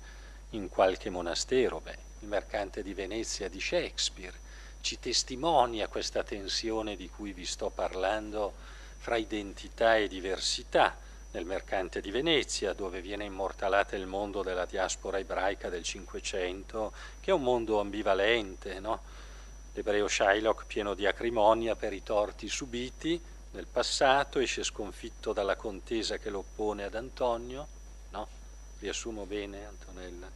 Speaker 4: in qualche monastero. Beh, il mercante di Venezia di Shakespeare ci testimonia questa tensione di cui vi sto parlando fra identità e diversità nel mercante di Venezia, dove viene immortalata il mondo della diaspora ebraica del Cinquecento, che è un mondo ambivalente, no? L'ebreo Shylock, pieno di acrimonia per i torti subiti nel passato, esce sconfitto dalla contesa che lo oppone ad Antonio, no? riassumo bene Antonella,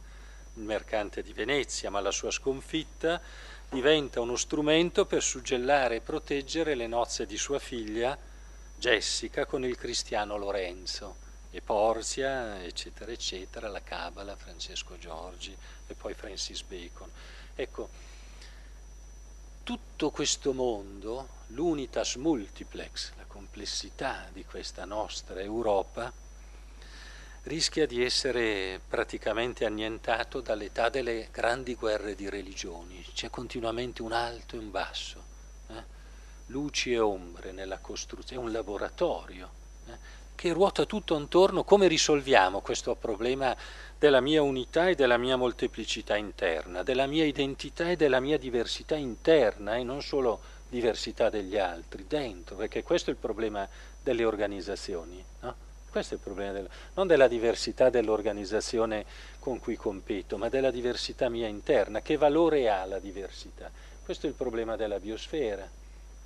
Speaker 4: il mercante di Venezia, ma la sua sconfitta diventa uno strumento per suggellare e proteggere le nozze di sua figlia Jessica con il cristiano Lorenzo e Porzia, eccetera, eccetera, la Cabala, Francesco Giorgi e poi Francis Bacon. Ecco, tutto questo mondo, l'unitas multiplex, la complessità di questa nostra Europa, rischia di essere praticamente annientato dall'età delle grandi guerre di religioni. C'è continuamente un alto e un basso, eh? luci e ombre nella costruzione, è un laboratorio eh? che ruota tutto intorno come risolviamo questo problema della mia unità e della mia molteplicità interna, della mia identità e della mia diversità interna e non solo diversità degli altri, dentro, perché questo è il problema delle organizzazioni, no? questo è il problema, del, non della diversità dell'organizzazione con cui competo, ma della diversità mia interna, che valore ha la diversità? Questo è il problema della biosfera,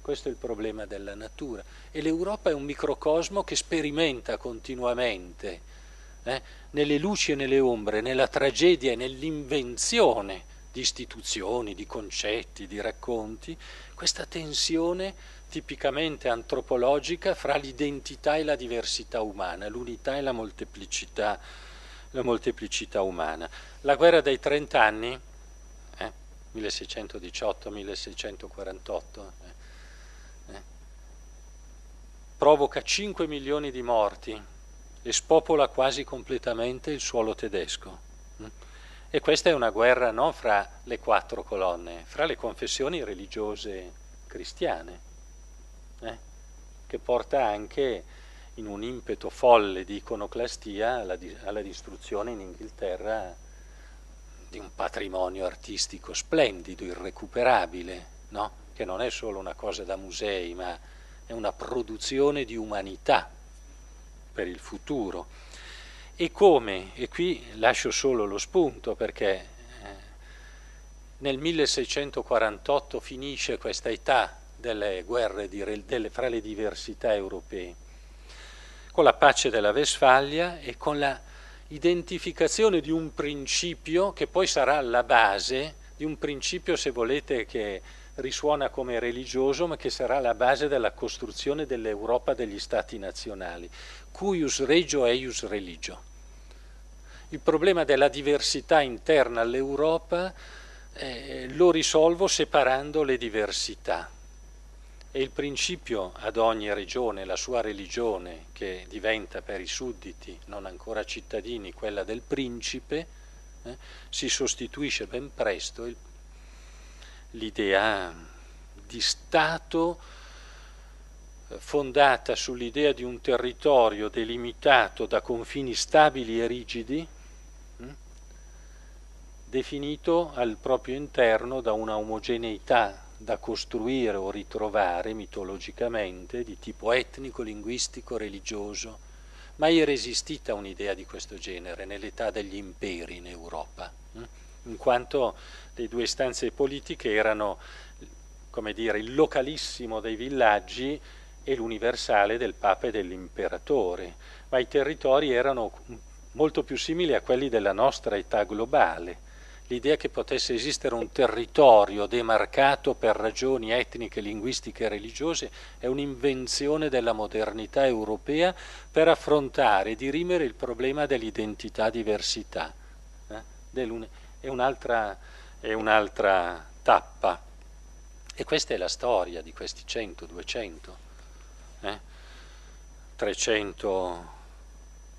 Speaker 4: questo è il problema della natura e l'Europa è un microcosmo che sperimenta continuamente. Eh? nelle luci e nelle ombre, nella tragedia e nell'invenzione di istituzioni, di concetti, di racconti, questa tensione tipicamente antropologica fra l'identità e la diversità umana, l'unità e la molteplicità, la molteplicità umana. La guerra dei trent'anni, eh, 1618-1648, eh, eh, provoca 5 milioni di morti e spopola quasi completamente il suolo tedesco. E questa è una guerra non fra le quattro colonne, fra le confessioni religiose cristiane, eh? che porta anche in un impeto folle di iconoclastia alla, di, alla distruzione in Inghilterra di un patrimonio artistico splendido, irrecuperabile, no? che non è solo una cosa da musei, ma è una produzione di umanità per il futuro. E come, e qui lascio solo lo spunto perché eh, nel 1648 finisce questa età delle guerre di, delle, fra le diversità europee, con la pace della Vesfalia e con l'identificazione di un principio che poi sarà la base di un principio, se volete, che risuona come religioso, ma che sarà la base della costruzione dell'Europa degli Stati nazionali cuius regio eius religio. Il problema della diversità interna all'Europa eh, lo risolvo separando le diversità. E il principio ad ogni regione, la sua religione, che diventa per i sudditi, non ancora cittadini, quella del principe, eh, si sostituisce ben presto l'idea di Stato fondata sull'idea di un territorio delimitato da confini stabili e rigidi, mm, definito al proprio interno da una omogeneità da costruire o ritrovare mitologicamente di tipo etnico, linguistico, religioso. Mai resistita un'idea di questo genere nell'età degli imperi in Europa, mm, in quanto le due stanze politiche erano, come dire, il localissimo dei villaggi e l'universale del Papa e dell'imperatore, ma i territori erano molto più simili a quelli della nostra età globale. L'idea che potesse esistere un territorio demarcato per ragioni etniche, linguistiche e religiose è un'invenzione della modernità europea per affrontare e dirimere il problema dell'identità-diversità. Eh? È, un'altra, è un'altra tappa. E questa è la storia di questi 100-200 eh? 300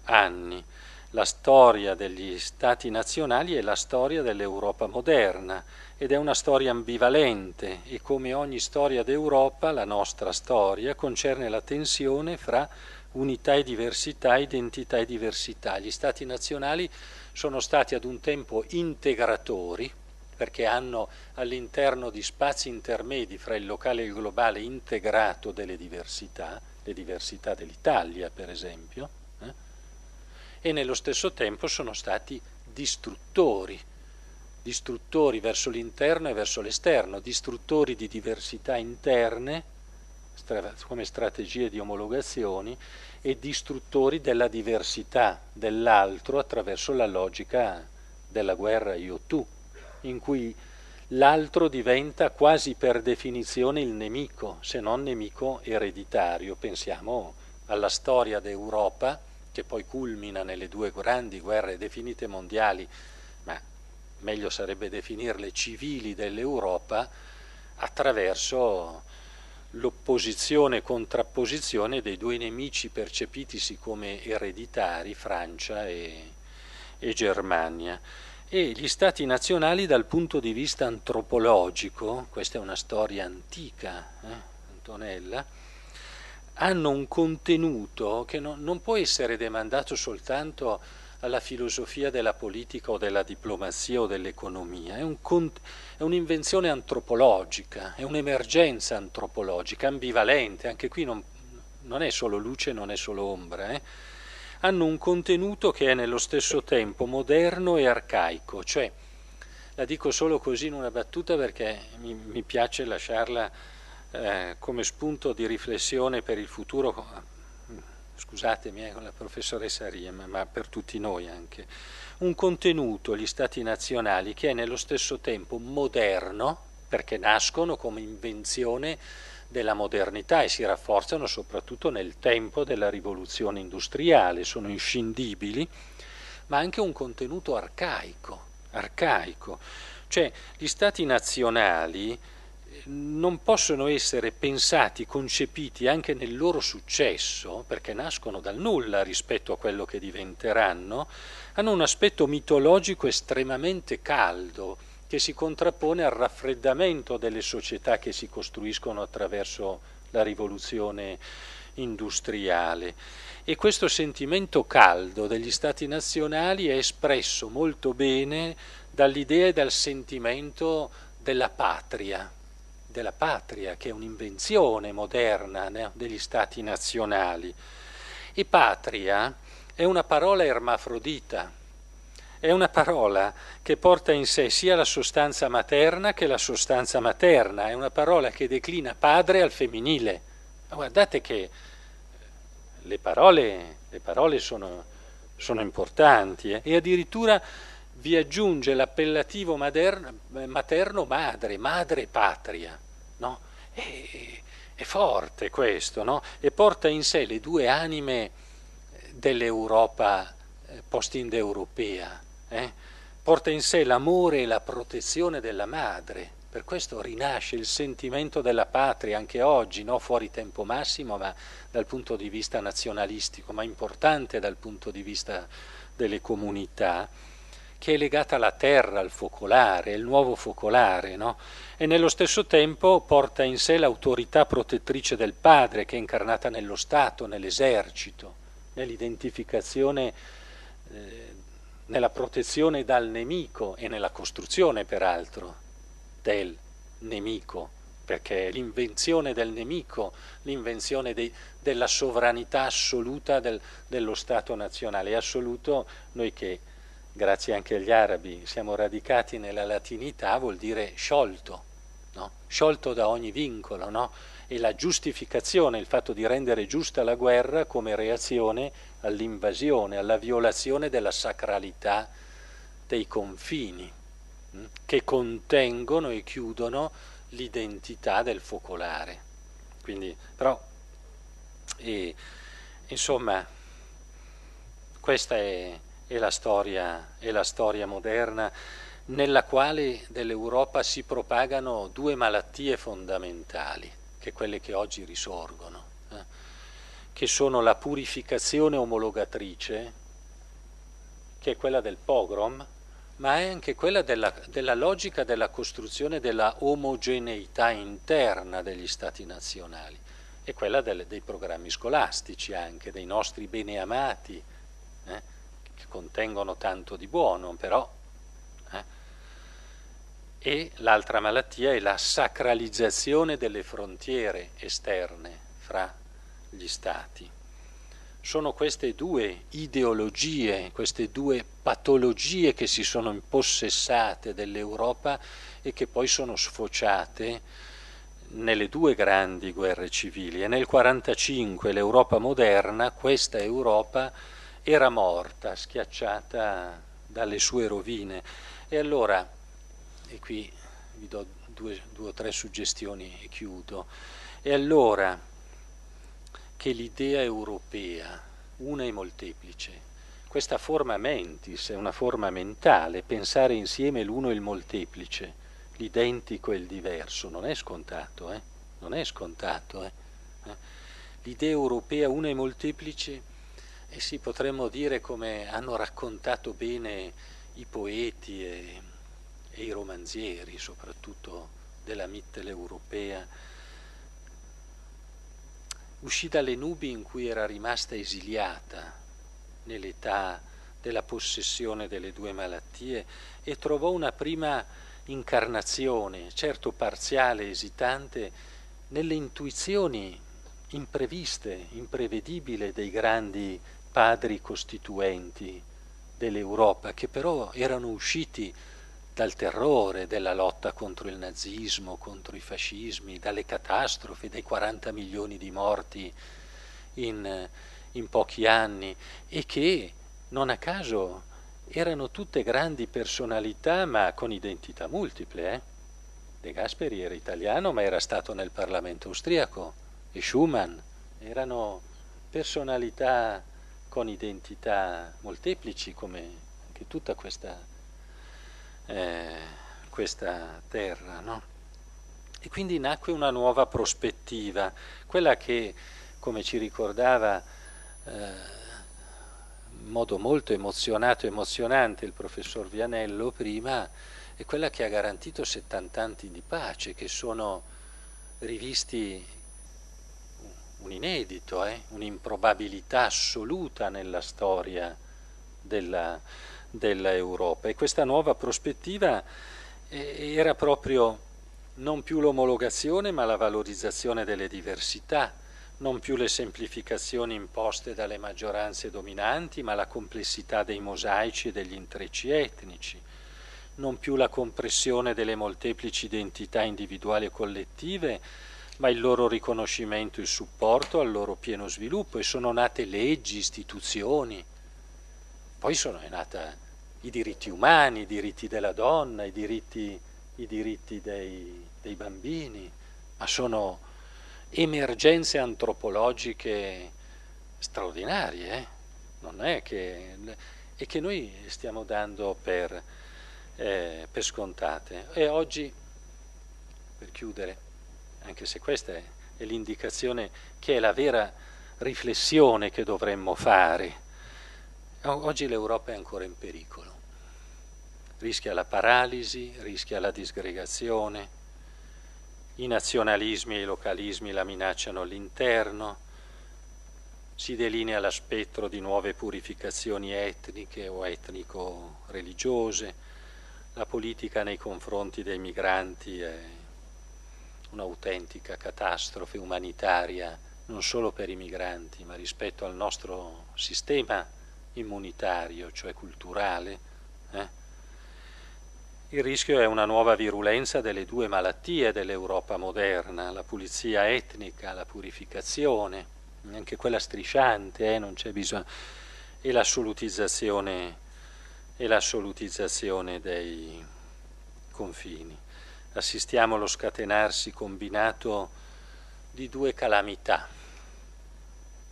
Speaker 4: anni. La storia degli stati nazionali è la storia dell'Europa moderna ed è una storia ambivalente e come ogni storia d'Europa, la nostra storia, concerne la tensione fra unità e diversità, identità e diversità. Gli stati nazionali sono stati ad un tempo integratori, perché hanno all'interno di spazi intermedi fra il locale e il globale integrato delle diversità, le diversità dell'Italia per esempio, eh? e nello stesso tempo sono stati distruttori, distruttori verso l'interno e verso l'esterno, distruttori di diversità interne come strategie di omologazioni e distruttori della diversità dell'altro attraverso la logica della guerra io-tu in cui l'altro diventa quasi per definizione il nemico, se non nemico ereditario. Pensiamo alla storia d'Europa, che poi culmina nelle due grandi guerre definite mondiali, ma meglio sarebbe definirle civili dell'Europa, attraverso l'opposizione e contrapposizione dei due nemici percepitisi come ereditari, Francia e, e Germania e gli stati nazionali dal punto di vista antropologico, questa è una storia antica, eh, Antonella, hanno un contenuto che no, non può essere demandato soltanto alla filosofia della politica o della diplomazia o dell'economia, è, un, è un'invenzione antropologica, è un'emergenza antropologica, ambivalente, anche qui non, non è solo luce, non è solo ombra. Eh hanno un contenuto che è nello stesso tempo moderno e arcaico, cioè la dico solo così in una battuta perché mi, mi piace lasciarla eh, come spunto di riflessione per il futuro, scusatemi eh, con la professoressa Riem, ma per tutti noi anche, un contenuto, gli stati nazionali, che è nello stesso tempo moderno, perché nascono come invenzione della modernità e si rafforzano soprattutto nel tempo della rivoluzione industriale, sono inscindibili, ma anche un contenuto arcaico, arcaico. Cioè gli stati nazionali eh, non possono essere pensati, concepiti anche nel loro successo, perché nascono dal nulla rispetto a quello che diventeranno, hanno un aspetto mitologico estremamente caldo, che si contrappone al raffreddamento delle società che si costruiscono attraverso la rivoluzione industriale. E questo sentimento caldo degli Stati nazionali è espresso molto bene dall'idea e dal sentimento della patria, della patria che è un'invenzione moderna né, degli Stati nazionali. E patria è una parola ermafrodita è una parola che porta in sé sia la sostanza materna che la sostanza materna, è una parola che declina padre al femminile. guardate che eh, le parole, le parole sono, sono, importanti eh? e addirittura vi aggiunge l'appellativo materno, eh, materno madre, madre patria. No? E, è forte questo no? e porta in sé le due anime eh, dell'Europa post-indoeuropea eh, porta in sé l'amore e la protezione della madre. Per questo rinasce il sentimento della patria anche oggi, no? fuori tempo massimo, ma dal punto di vista nazionalistico, ma importante dal punto di vista delle comunità, che è legata alla terra, al focolare, al nuovo focolare, no? e nello stesso tempo porta in sé l'autorità protettrice del padre, che è incarnata nello Stato, nell'esercito, nell'identificazione. Eh, nella protezione dal nemico e nella costruzione, peraltro, del nemico, perché l'invenzione del nemico, l'invenzione dei, della sovranità assoluta del, dello Stato nazionale. È assoluto noi che, grazie anche agli arabi, siamo radicati nella latinità, vuol dire sciolto, no? sciolto da ogni vincolo, no? e la giustificazione, il fatto di rendere giusta la guerra come reazione all'invasione, alla violazione della sacralità dei confini mm, che contengono e chiudono l'identità del focolare. Quindi, però, e, insomma, questa è, è, la storia, è la storia moderna nella quale dell'Europa si propagano due malattie fondamentali, che quelle che oggi risorgono che sono la purificazione omologatrice, che è quella del pogrom, ma è anche quella della, della logica della costruzione della omogeneità interna degli stati nazionali e quella delle, dei programmi scolastici anche, dei nostri beneamati, eh, che contengono tanto di buono, però eh. e l'altra malattia è la sacralizzazione delle frontiere esterne fra gli stati. Sono queste due ideologie, queste due patologie che si sono impossessate dell'Europa e che poi sono sfociate nelle due grandi guerre civili e nel 1945 l'Europa moderna, questa Europa, era morta, schiacciata dalle sue rovine. E allora, e qui vi do due, due o tre suggestioni e chiudo, e allora che l'idea europea, una e molteplice, questa forma mentis è una forma mentale, pensare insieme l'uno e il molteplice, l'identico e il diverso, non è scontato, eh? non è scontato. Eh? eh? L'idea europea una e molteplice, e sì, potremmo dire come hanno raccontato bene i poeti e, e i romanzieri, soprattutto della Mittel europea, uscì dalle nubi in cui era rimasta esiliata nell'età della possessione delle due malattie e trovò una prima incarnazione, certo parziale, esitante, nelle intuizioni impreviste, imprevedibili dei grandi padri costituenti dell'Europa, che però erano usciti dal terrore della lotta contro il nazismo, contro i fascismi, dalle catastrofi, dai 40 milioni di morti in, in pochi anni e che non a caso erano tutte grandi personalità ma con identità multiple. Eh? De Gasperi era italiano ma era stato nel Parlamento austriaco e Schumann erano personalità con identità molteplici come anche tutta questa eh, questa terra. No? E quindi nacque una nuova prospettiva, quella che, come ci ricordava eh, in modo molto emozionato e emozionante il professor Vianello prima, è quella che ha garantito 70 anni di pace, che sono rivisti un inedito, eh? un'improbabilità assoluta nella storia della dell'Europa e questa nuova prospettiva eh, era proprio non più l'omologazione ma la valorizzazione delle diversità, non più le semplificazioni imposte dalle maggioranze dominanti ma la complessità dei mosaici e degli intrecci etnici, non più la compressione delle molteplici identità individuali e collettive ma il loro riconoscimento e il supporto al loro pieno sviluppo e sono nate leggi, istituzioni, poi sono è nata i diritti umani, i diritti della donna, i diritti, i diritti dei, dei bambini, ma sono emergenze antropologiche straordinarie, eh? non è che, e che noi stiamo dando per, eh, per scontate. E oggi, per chiudere, anche se questa è, è l'indicazione che è la vera riflessione che dovremmo fare, oggi l'Europa è ancora in pericolo rischia la paralisi, rischia la disgregazione, i nazionalismi e i localismi la minacciano all'interno, si delinea lo spettro di nuove purificazioni etniche o etnico-religiose, la politica nei confronti dei migranti è un'autentica catastrofe umanitaria non solo per i migranti, ma rispetto al nostro sistema immunitario, cioè culturale. Eh? Il rischio è una nuova virulenza delle due malattie dell'Europa moderna, la pulizia etnica, la purificazione, anche quella strisciante, eh, non c'è bisogno, e l'assolutizzazione, e l'assolutizzazione dei confini. Assistiamo allo scatenarsi combinato di due calamità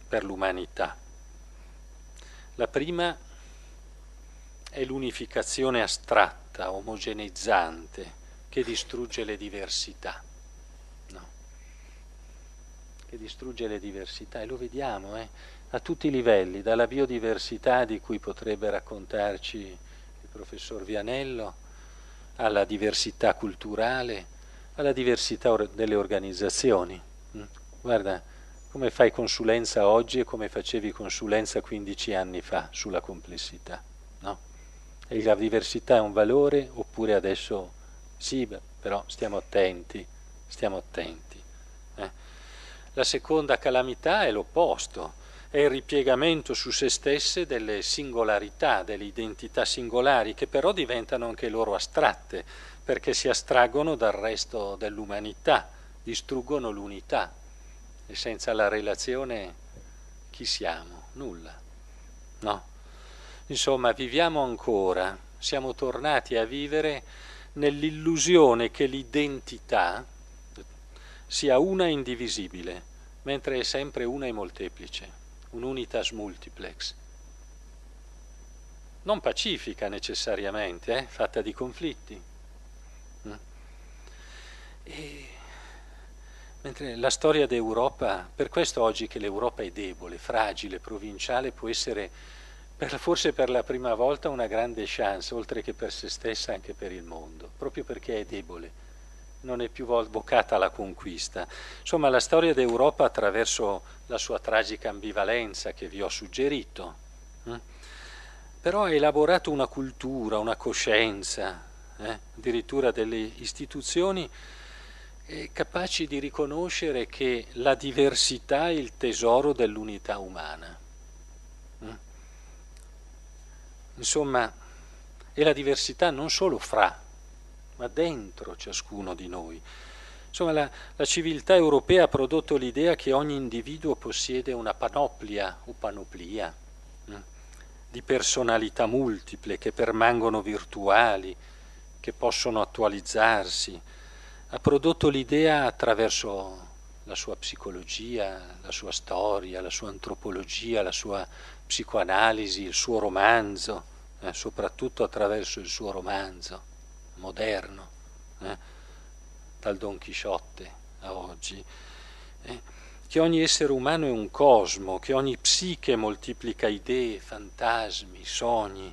Speaker 4: per l'umanità. La prima è l'unificazione astratta, omogeneizzante, che distrugge le diversità. No? Che distrugge le diversità e lo vediamo eh? a tutti i livelli, dalla biodiversità di cui potrebbe raccontarci il professor Vianello, alla diversità culturale, alla diversità or- delle organizzazioni. Mm. Guarda come fai consulenza oggi e come facevi consulenza 15 anni fa sulla complessità. No? e la diversità è un valore oppure adesso sì, però stiamo attenti, stiamo attenti. Eh? La seconda calamità è l'opposto, è il ripiegamento su se stesse delle singolarità, delle identità singolari, che però diventano anche loro astratte, perché si astraggono dal resto dell'umanità, distruggono l'unità. E senza la relazione chi siamo? Nulla. No? Insomma, viviamo ancora, siamo tornati a vivere nell'illusione che l'identità sia una indivisibile, mentre è sempre una e molteplice, un'unitas multiplex. Non pacifica necessariamente, eh? fatta di conflitti.
Speaker 5: Mm. E...
Speaker 4: Mentre la storia d'Europa, per questo oggi che l'Europa è debole, fragile, provinciale, può essere per, forse per la prima volta una grande chance, oltre che per se stessa anche per il mondo, proprio perché è debole, non è più vocata alla conquista. Insomma, la storia d'Europa attraverso la sua tragica ambivalenza che vi ho suggerito, eh? però ha elaborato una cultura, una coscienza, eh? addirittura delle istituzioni eh, capaci di riconoscere che la diversità è il tesoro dell'unità umana. Insomma, è la diversità non solo fra, ma dentro ciascuno di noi. Insomma, la, la, civiltà europea ha prodotto l'idea che ogni individuo possiede una panoplia o panoplia mh, mm, di personalità multiple che permangono virtuali, che possono attualizzarsi. Ha prodotto l'idea attraverso la sua psicologia, la sua storia, la sua antropologia, la sua psicoanalisi, il suo romanzo, eh, soprattutto attraverso il suo romanzo moderno, eh, dal Don Chisciotte a oggi, eh, che ogni essere umano è un cosmo, che ogni psiche moltiplica idee, fantasmi, sogni.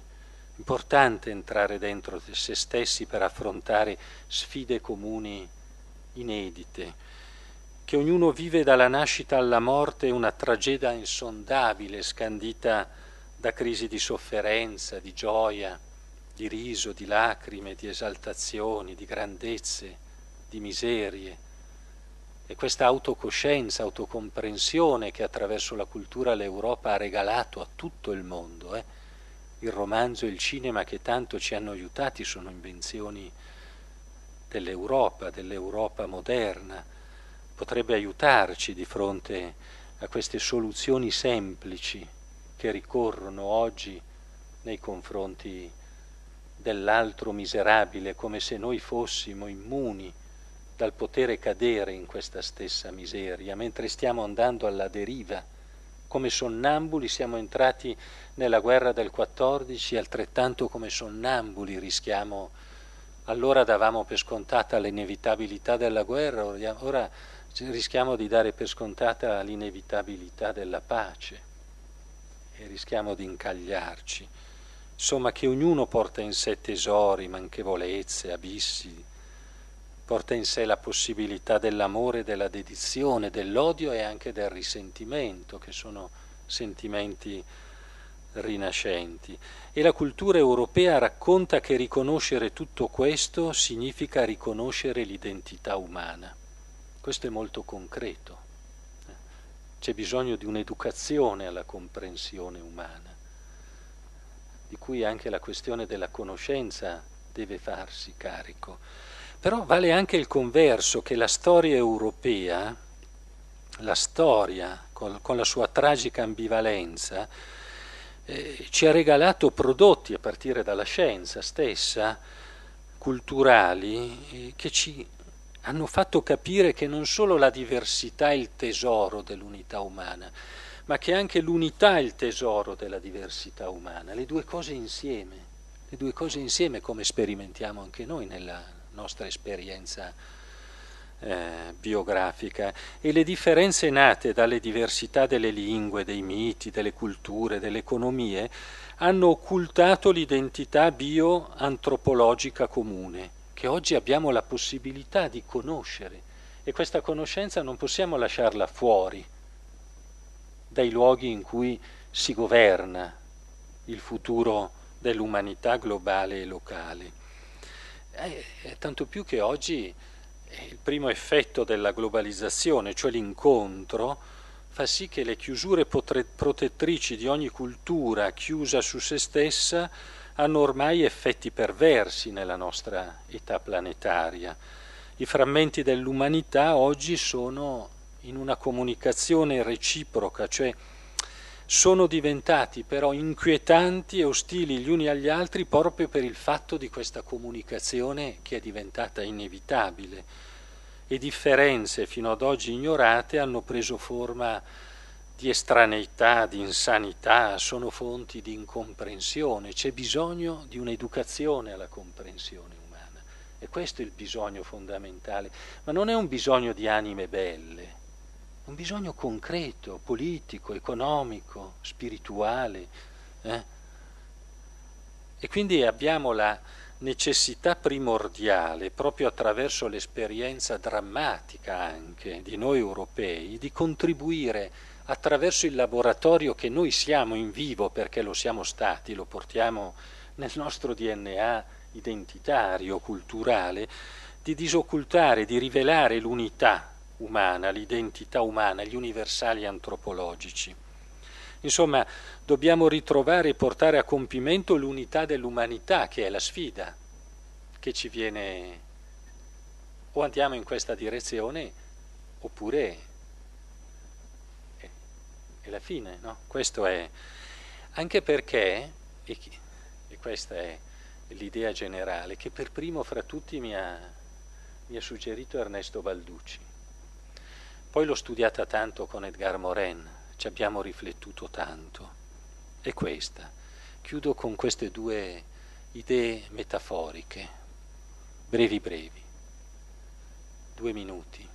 Speaker 4: Importante entrare dentro se stessi per affrontare sfide comuni inedite che ognuno vive dalla nascita alla morte una tragedia insondabile, scandita da crisi di sofferenza, di gioia, di riso, di lacrime, di esaltazioni, di grandezze, di miserie. E questa autocoscienza, autocomprensione che attraverso la cultura l'Europa ha regalato a tutto il mondo, eh? il romanzo e il cinema che tanto ci hanno aiutati sono invenzioni dell'Europa, dell'Europa moderna potrebbe aiutarci di fronte a queste soluzioni semplici che ricorrono oggi nei confronti dell'altro miserabile, come se noi fossimo immuni dal potere cadere in questa stessa miseria, mentre stiamo andando alla deriva. Come sonnambuli siamo entrati nella guerra del 14, altrettanto come sonnambuli rischiamo. Allora davamo per scontata l'inevitabilità della guerra, ora cioè, rischiamo di dare per scontata l'inevitabilità della pace e rischiamo di incagliarci. Insomma, che ognuno porta in sé tesori, manchevolezze, abissi, porta in sé la possibilità dell'amore, della dedizione, dell'odio e anche del risentimento, che sono sentimenti rinascenti. E la cultura europea racconta che riconoscere tutto questo significa riconoscere l'identità umana. Questo è molto concreto. C'è bisogno di un'educazione alla comprensione umana, di cui anche la questione della conoscenza deve farsi carico. Però vale anche il converso che la storia europea, la storia con, con la sua tragica ambivalenza, eh, ci ha regalato prodotti a partire dalla scienza stessa, culturali, eh, che ci hanno fatto capire che non solo la diversità è il tesoro dell'unità umana, ma che anche l'unità è il tesoro della diversità umana, le due cose insieme, le due cose insieme come sperimentiamo anche noi nella nostra esperienza eh, biografica e le differenze nate dalle diversità delle lingue, dei miti, delle culture, delle economie hanno occultato l'identità bioantropologica comune che oggi abbiamo la possibilità di conoscere e questa conoscenza non possiamo lasciarla fuori dai luoghi in cui si governa il futuro dell'umanità globale e locale. Eh, tanto più che oggi il primo effetto della globalizzazione, cioè l'incontro, fa sì che le chiusure protettrici di ogni cultura chiusa su se stessa hanno ormai effetti perversi nella nostra età planetaria. I frammenti dell'umanità oggi sono in una comunicazione reciproca, cioè sono diventati però inquietanti e ostili gli uni agli altri proprio per il fatto di questa comunicazione che è diventata inevitabile. E differenze fino ad oggi ignorate hanno preso forma di estraneità, di insanità, sono fonti di incomprensione, c'è bisogno di un'educazione alla comprensione umana. E questo è il bisogno fondamentale, ma non è un bisogno di anime belle, è un bisogno concreto, politico, economico, spirituale. Eh? E quindi abbiamo la necessità primordiale, proprio attraverso l'esperienza drammatica anche di noi europei, di contribuire a attraverso il laboratorio che noi siamo in vivo perché lo siamo stati, lo portiamo nel nostro DNA identitario, culturale, di disoccultare, di rivelare l'unità umana, l'identità umana, gli universali antropologici. Insomma, dobbiamo ritrovare e portare a compimento l'unità dell'umanità, che è la sfida che ci viene. O andiamo in questa direzione, oppure è la fine, no? Questo è. Anche perché, e, questa è l'idea generale, che per primo fra tutti mi ha, mi ha suggerito Ernesto Balducci. Poi l'ho studiata tanto con Edgar Morin, ci abbiamo riflettuto tanto. E questa. Chiudo con queste due idee metaforiche, brevi brevi, due minuti.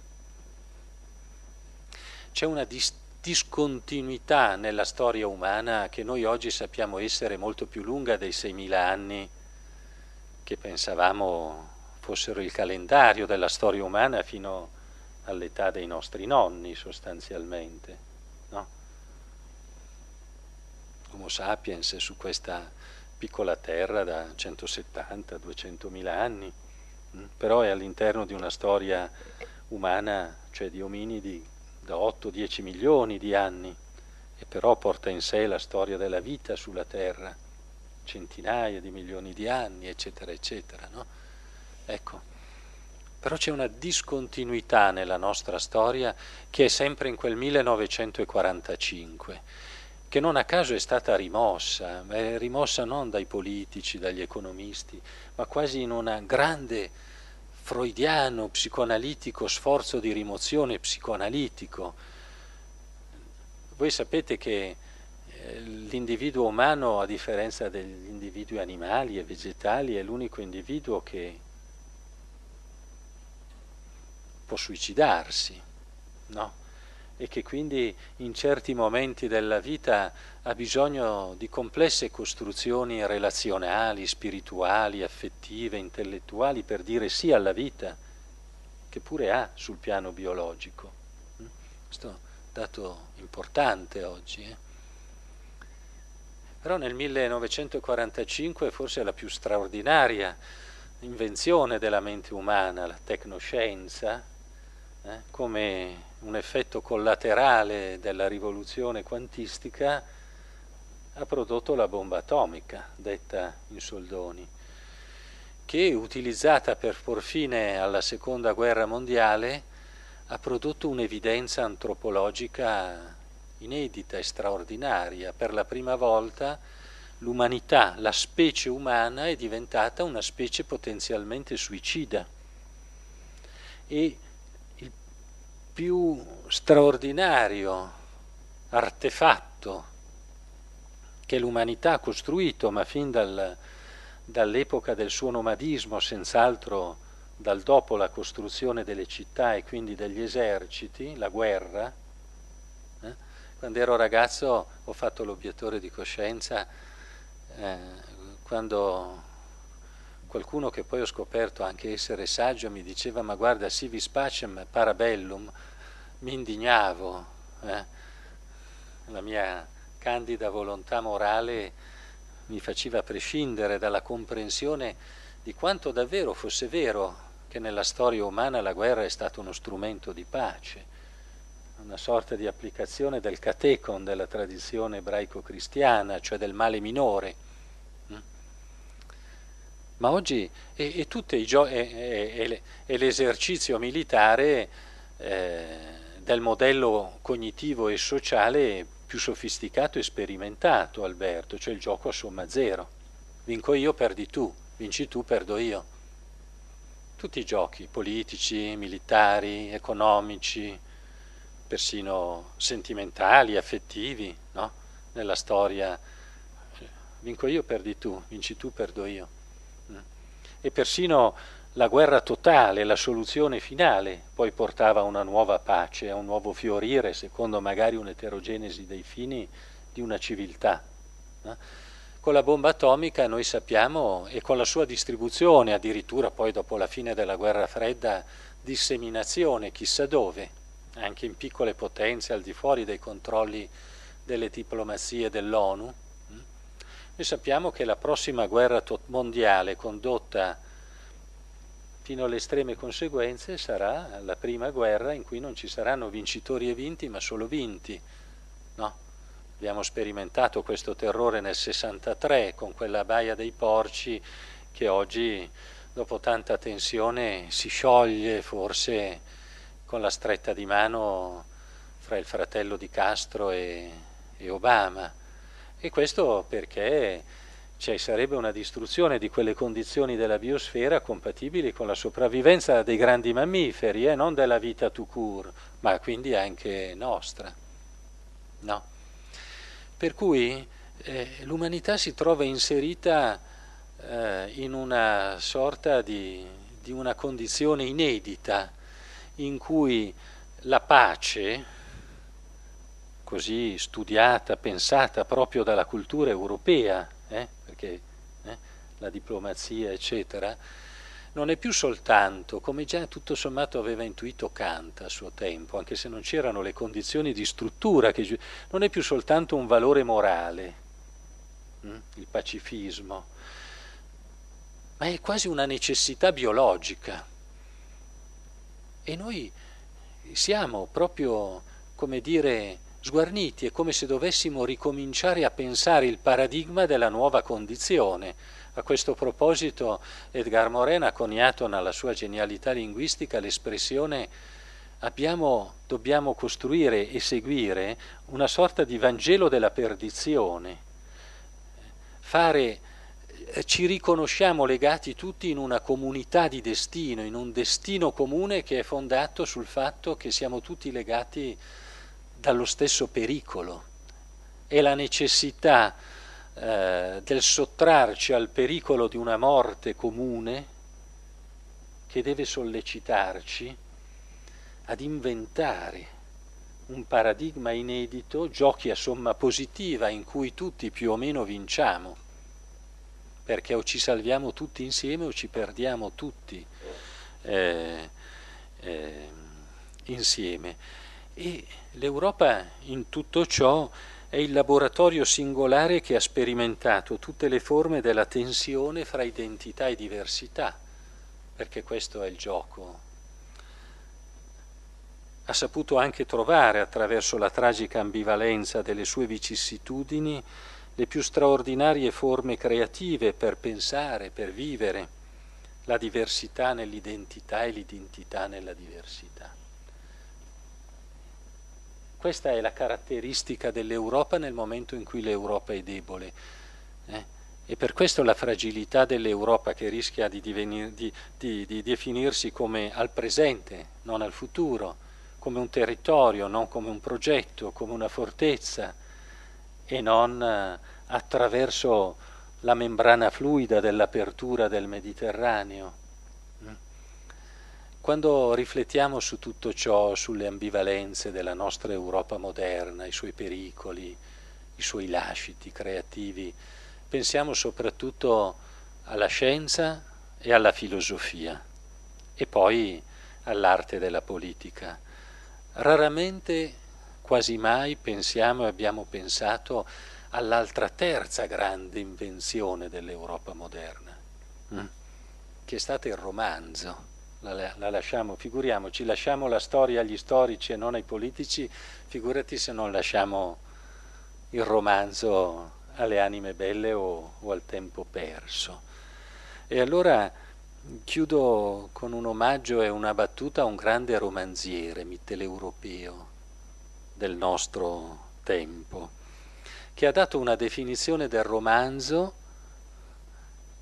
Speaker 4: C'è una distanza discontinuità nella storia umana che noi oggi sappiamo essere molto più lunga dei 6.000 anni che pensavamo fossero il calendario della storia umana fino all'età dei nostri nonni sostanzialmente. No? Homo sapiens su questa piccola terra da 170 200000 anni, mm? però è all'interno di una storia umana, cioè di ominidi da 8-10 milioni di anni e però porta in sé la storia della vita sulla Terra, centinaia di milioni di anni, eccetera, eccetera. No? Ecco. Però c'è una discontinuità nella nostra storia che è sempre in quel 1945, che non a caso è stata rimossa, è rimossa non dai politici, dagli economisti, ma quasi in una grande freudiano, psicoanalitico, sforzo di rimozione psicoanalitico. Voi sapete che eh, l'individuo umano, a differenza degli individui animali e vegetali, è l'unico individuo che può suicidarsi, no? E che quindi in certi momenti della vita ha bisogno di complesse costruzioni relazionali, spirituali, affettive, intellettuali per dire sì alla vita, che pure ha sul piano biologico. Mm? Questo è un dato importante oggi. Eh? Però nel 1945 forse la più straordinaria invenzione della mente umana, la tecnoscienza, eh, come un effetto collaterale della rivoluzione quantistica, ha prodotto la bomba atomica, detta in soldoni, che utilizzata per por fine alla seconda guerra mondiale ha prodotto un'evidenza antropologica inedita e straordinaria. Per la prima volta l'umanità, la specie umana è diventata una specie potenzialmente suicida. E il più straordinario artefatto che l'umanità ha costruito, ma fin dal, dall'epoca del suo nomadismo, senz'altro dal dopo la costruzione delle città e quindi degli eserciti, la guerra. Eh? Quando ero ragazzo ho fatto l'obiettore di coscienza, eh, quando qualcuno che poi ho scoperto anche essere saggio mi diceva ma guarda civis pacem parabellum, mi indignavo, eh? la mia candida volontà morale mi faceva prescindere dalla comprensione di quanto davvero fosse vero che nella storia umana la guerra è stato uno strumento di pace, una sorta di applicazione del catecon della tradizione ebraico-cristiana, cioè del male minore. Mm? Ma oggi e, e, gio- e, e l'esercizio militare eh, del modello cognitivo e sociale più sofisticato e sperimentato Alberto, cioè il gioco a somma zero. Vinco io, perdi tu, vinci tu, perdo io. Tutti i giochi, politici, militari, economici, persino sentimentali, affettivi, no? nella storia. Vinco io, perdi tu, vinci tu, perdo io. Mm. E persino la guerra totale, la soluzione finale, poi portava a una nuova pace, a un nuovo fiorire, secondo magari un'eterogenesi dei fini di una civiltà. Con la bomba atomica noi sappiamo, e con la sua distribuzione, addirittura poi dopo la fine della guerra fredda, disseminazione chissà dove, anche in piccole potenze al di fuori dei controlli delle diplomazie dell'ONU, hm? noi sappiamo che la prossima guerra mondiale condotta fino alle estreme conseguenze sarà la prima guerra in cui non ci saranno vincitori e vinti, ma solo vinti. No? Abbiamo sperimentato questo terrore nel 63 con quella baia dei porci che oggi, dopo tanta tensione, si scioglie forse con la stretta di mano fra il fratello di Castro e, e Obama. E questo perché cioè sarebbe una distruzione di quelle condizioni della biosfera compatibili con la sopravvivenza dei grandi mammiferi e eh, non della vita tout court, ma quindi anche nostra. No. Per cui eh, l'umanità si trova inserita eh, in una sorta di, di una condizione inedita in cui la pace, così studiata, pensata proprio dalla cultura europea, eh? perché eh, la diplomazia, eccetera, non è più soltanto, come già tutto sommato aveva intuito Kant a suo tempo, anche se non c'erano le condizioni di struttura, che, non è più soltanto un valore morale, hm, il pacifismo, ma è quasi una necessità biologica. E noi siamo proprio, come dire, sguarniti e come se dovessimo ricominciare a pensare il paradigma della nuova condizione. A questo proposito Edgar Morena ha coniato nella sua genialità linguistica l'espressione abbiamo, dobbiamo costruire e seguire una sorta di Vangelo della perdizione, fare eh, ci riconosciamo legati tutti in una comunità di destino, in un destino comune che è fondato sul fatto che siamo tutti legati a dallo stesso pericolo e la necessità eh, del sottrarci al pericolo di una morte comune che deve sollecitarci ad inventare un paradigma inedito, giochi a somma positiva in cui tutti più o meno vinciamo, perché o ci salviamo tutti insieme o ci perdiamo tutti eh, eh, insieme. E L'Europa in tutto ciò è il laboratorio singolare che ha sperimentato tutte le forme della tensione fra identità e diversità, perché questo è il gioco. Ha saputo anche trovare, attraverso la tragica ambivalenza delle sue vicissitudini, le più straordinarie forme creative per pensare, per vivere, la diversità nell'identità e l'identità nella diversità. Questa è la caratteristica dell'Europa nel momento in cui l'Europa è debole. Eh? E per questo la fragilità dell'Europa che rischia di, divenir, di, di, di definirsi come al presente, non al futuro, come un territorio, non come un progetto, come una fortezza e non eh, attraverso la membrana fluida dell'apertura del Mediterraneo. Quando riflettiamo su tutto ciò, sulle ambivalenze della nostra Europa moderna, i suoi pericoli, i suoi lasciti creativi, pensiamo soprattutto alla scienza e alla filosofia e poi all'arte della politica. Raramente, quasi mai, pensiamo e abbiamo pensato all'altra terza grande invenzione dell'Europa moderna, mm, che è stata il romanzo la, la, lasciamo, figuriamoci, lasciamo la storia agli storici e non ai politici, figurati se non lasciamo il romanzo alle anime belle o, o al tempo perso. E allora chiudo con un omaggio e una battuta a un grande romanziere mitteleuropeo del nostro tempo, che ha dato una definizione del romanzo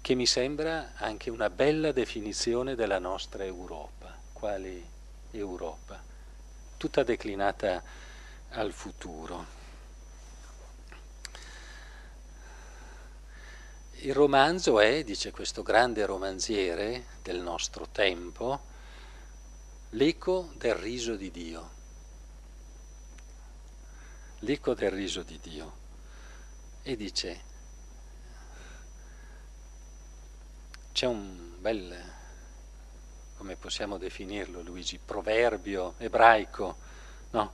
Speaker 4: che mi sembra anche una bella definizione della nostra Europa. Quale Europa? Tutta declinata al futuro. Il romanzo è, dice questo grande romanziere del nostro tempo, l'eco del riso di Dio. L'eco del riso di Dio. E dice, C'è un bel, come possiamo definirlo Luigi, proverbio ebraico no?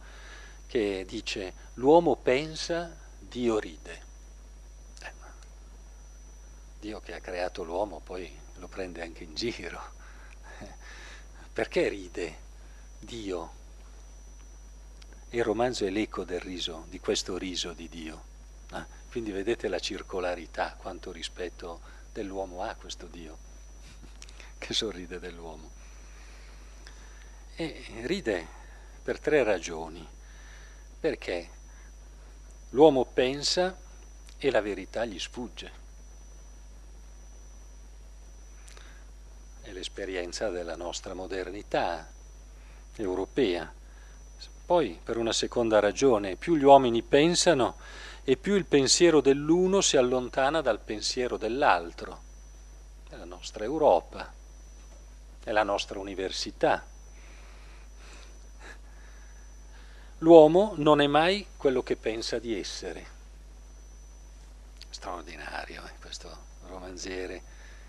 Speaker 4: che dice l'uomo pensa, Dio ride. Eh, Dio che ha creato l'uomo poi lo prende anche in giro. [laughs] Perché ride Dio? Il romanzo è l'eco del riso, di questo riso di Dio. Eh? Quindi vedete la circolarità, quanto rispetto dell'uomo ha questo Dio, [laughs] che sorride dell'uomo. E ride per tre ragioni, perché l'uomo pensa e la verità gli sfugge. È l'esperienza della nostra modernità europea. Poi, per una seconda ragione, più gli uomini pensano, e più il pensiero dell'uno si allontana dal pensiero dell'altro. È la nostra Europa, è la nostra università. L'uomo non è mai quello che pensa di essere. Straordinario eh, questo romanziere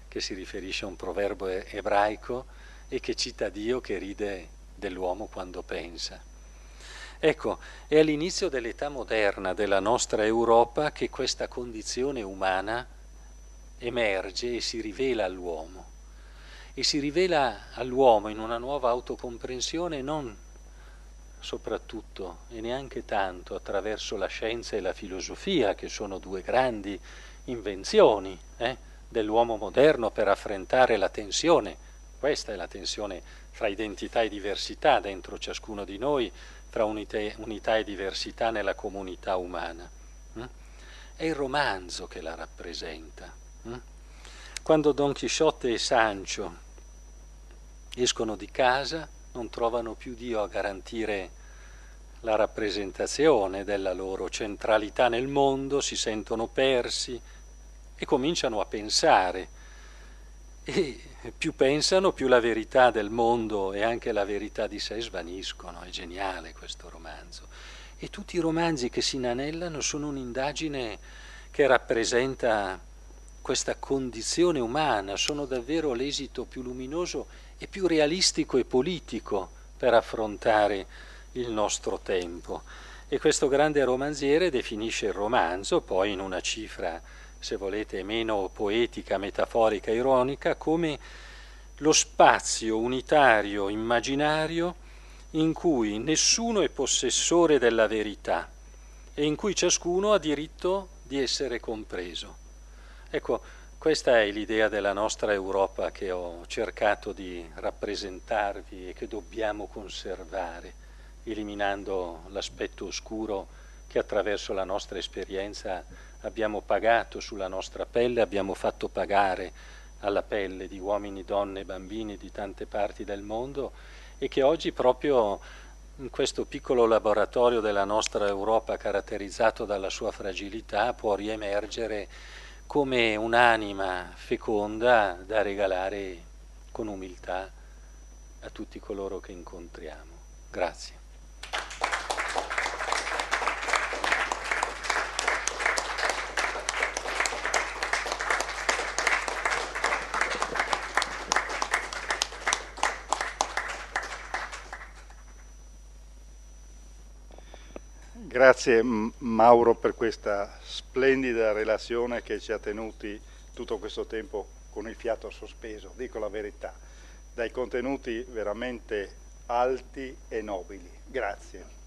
Speaker 4: che si riferisce a un proverbio ebraico e che cita Dio che ride dell'uomo quando pensa. Ecco, è all'inizio dell'età moderna della nostra Europa che questa condizione umana emerge e si rivela all'uomo. E si rivela all'uomo in una nuova autocomprensione non soprattutto e neanche tanto attraverso la scienza e la filosofia, che sono due grandi invenzioni eh, dell'uomo moderno per affrontare la tensione. Questa è la tensione fra identità e diversità dentro ciascuno di noi, tra unità e diversità nella comunità umana. Mm? È il romanzo che la rappresenta. Mm? Quando Don Chisciotte e Sancho escono di casa, non trovano più Dio a garantire la rappresentazione della loro centralità nel mondo, si sentono persi e cominciano a pensare e più pensano, più la verità del mondo e anche la verità di sé svaniscono. È geniale questo romanzo. E tutti i romanzi che si inanellano sono un'indagine che rappresenta questa condizione umana, sono davvero l'esito più luminoso e più realistico e politico per affrontare il nostro tempo. E questo grande romanziere definisce il romanzo poi in una cifra se volete, meno poetica, metaforica, ironica, come lo spazio unitario, immaginario, in cui nessuno è possessore della verità e in cui ciascuno ha diritto di essere compreso. Ecco, questa è l'idea della nostra Europa che ho cercato di rappresentarvi e che dobbiamo conservare, eliminando l'aspetto oscuro che attraverso la nostra esperienza abbiamo pagato sulla nostra pelle, abbiamo fatto pagare alla pelle di uomini, donne, bambini di tante parti del mondo e che oggi proprio in questo piccolo laboratorio della nostra Europa caratterizzato dalla sua fragilità può riemergere come un'anima feconda da regalare con umiltà a tutti coloro che incontriamo. Grazie.
Speaker 1: Grazie Mauro per questa splendida relazione che ci ha tenuti tutto questo tempo con il fiato sospeso, dico la verità, dai contenuti veramente alti e nobili. Grazie.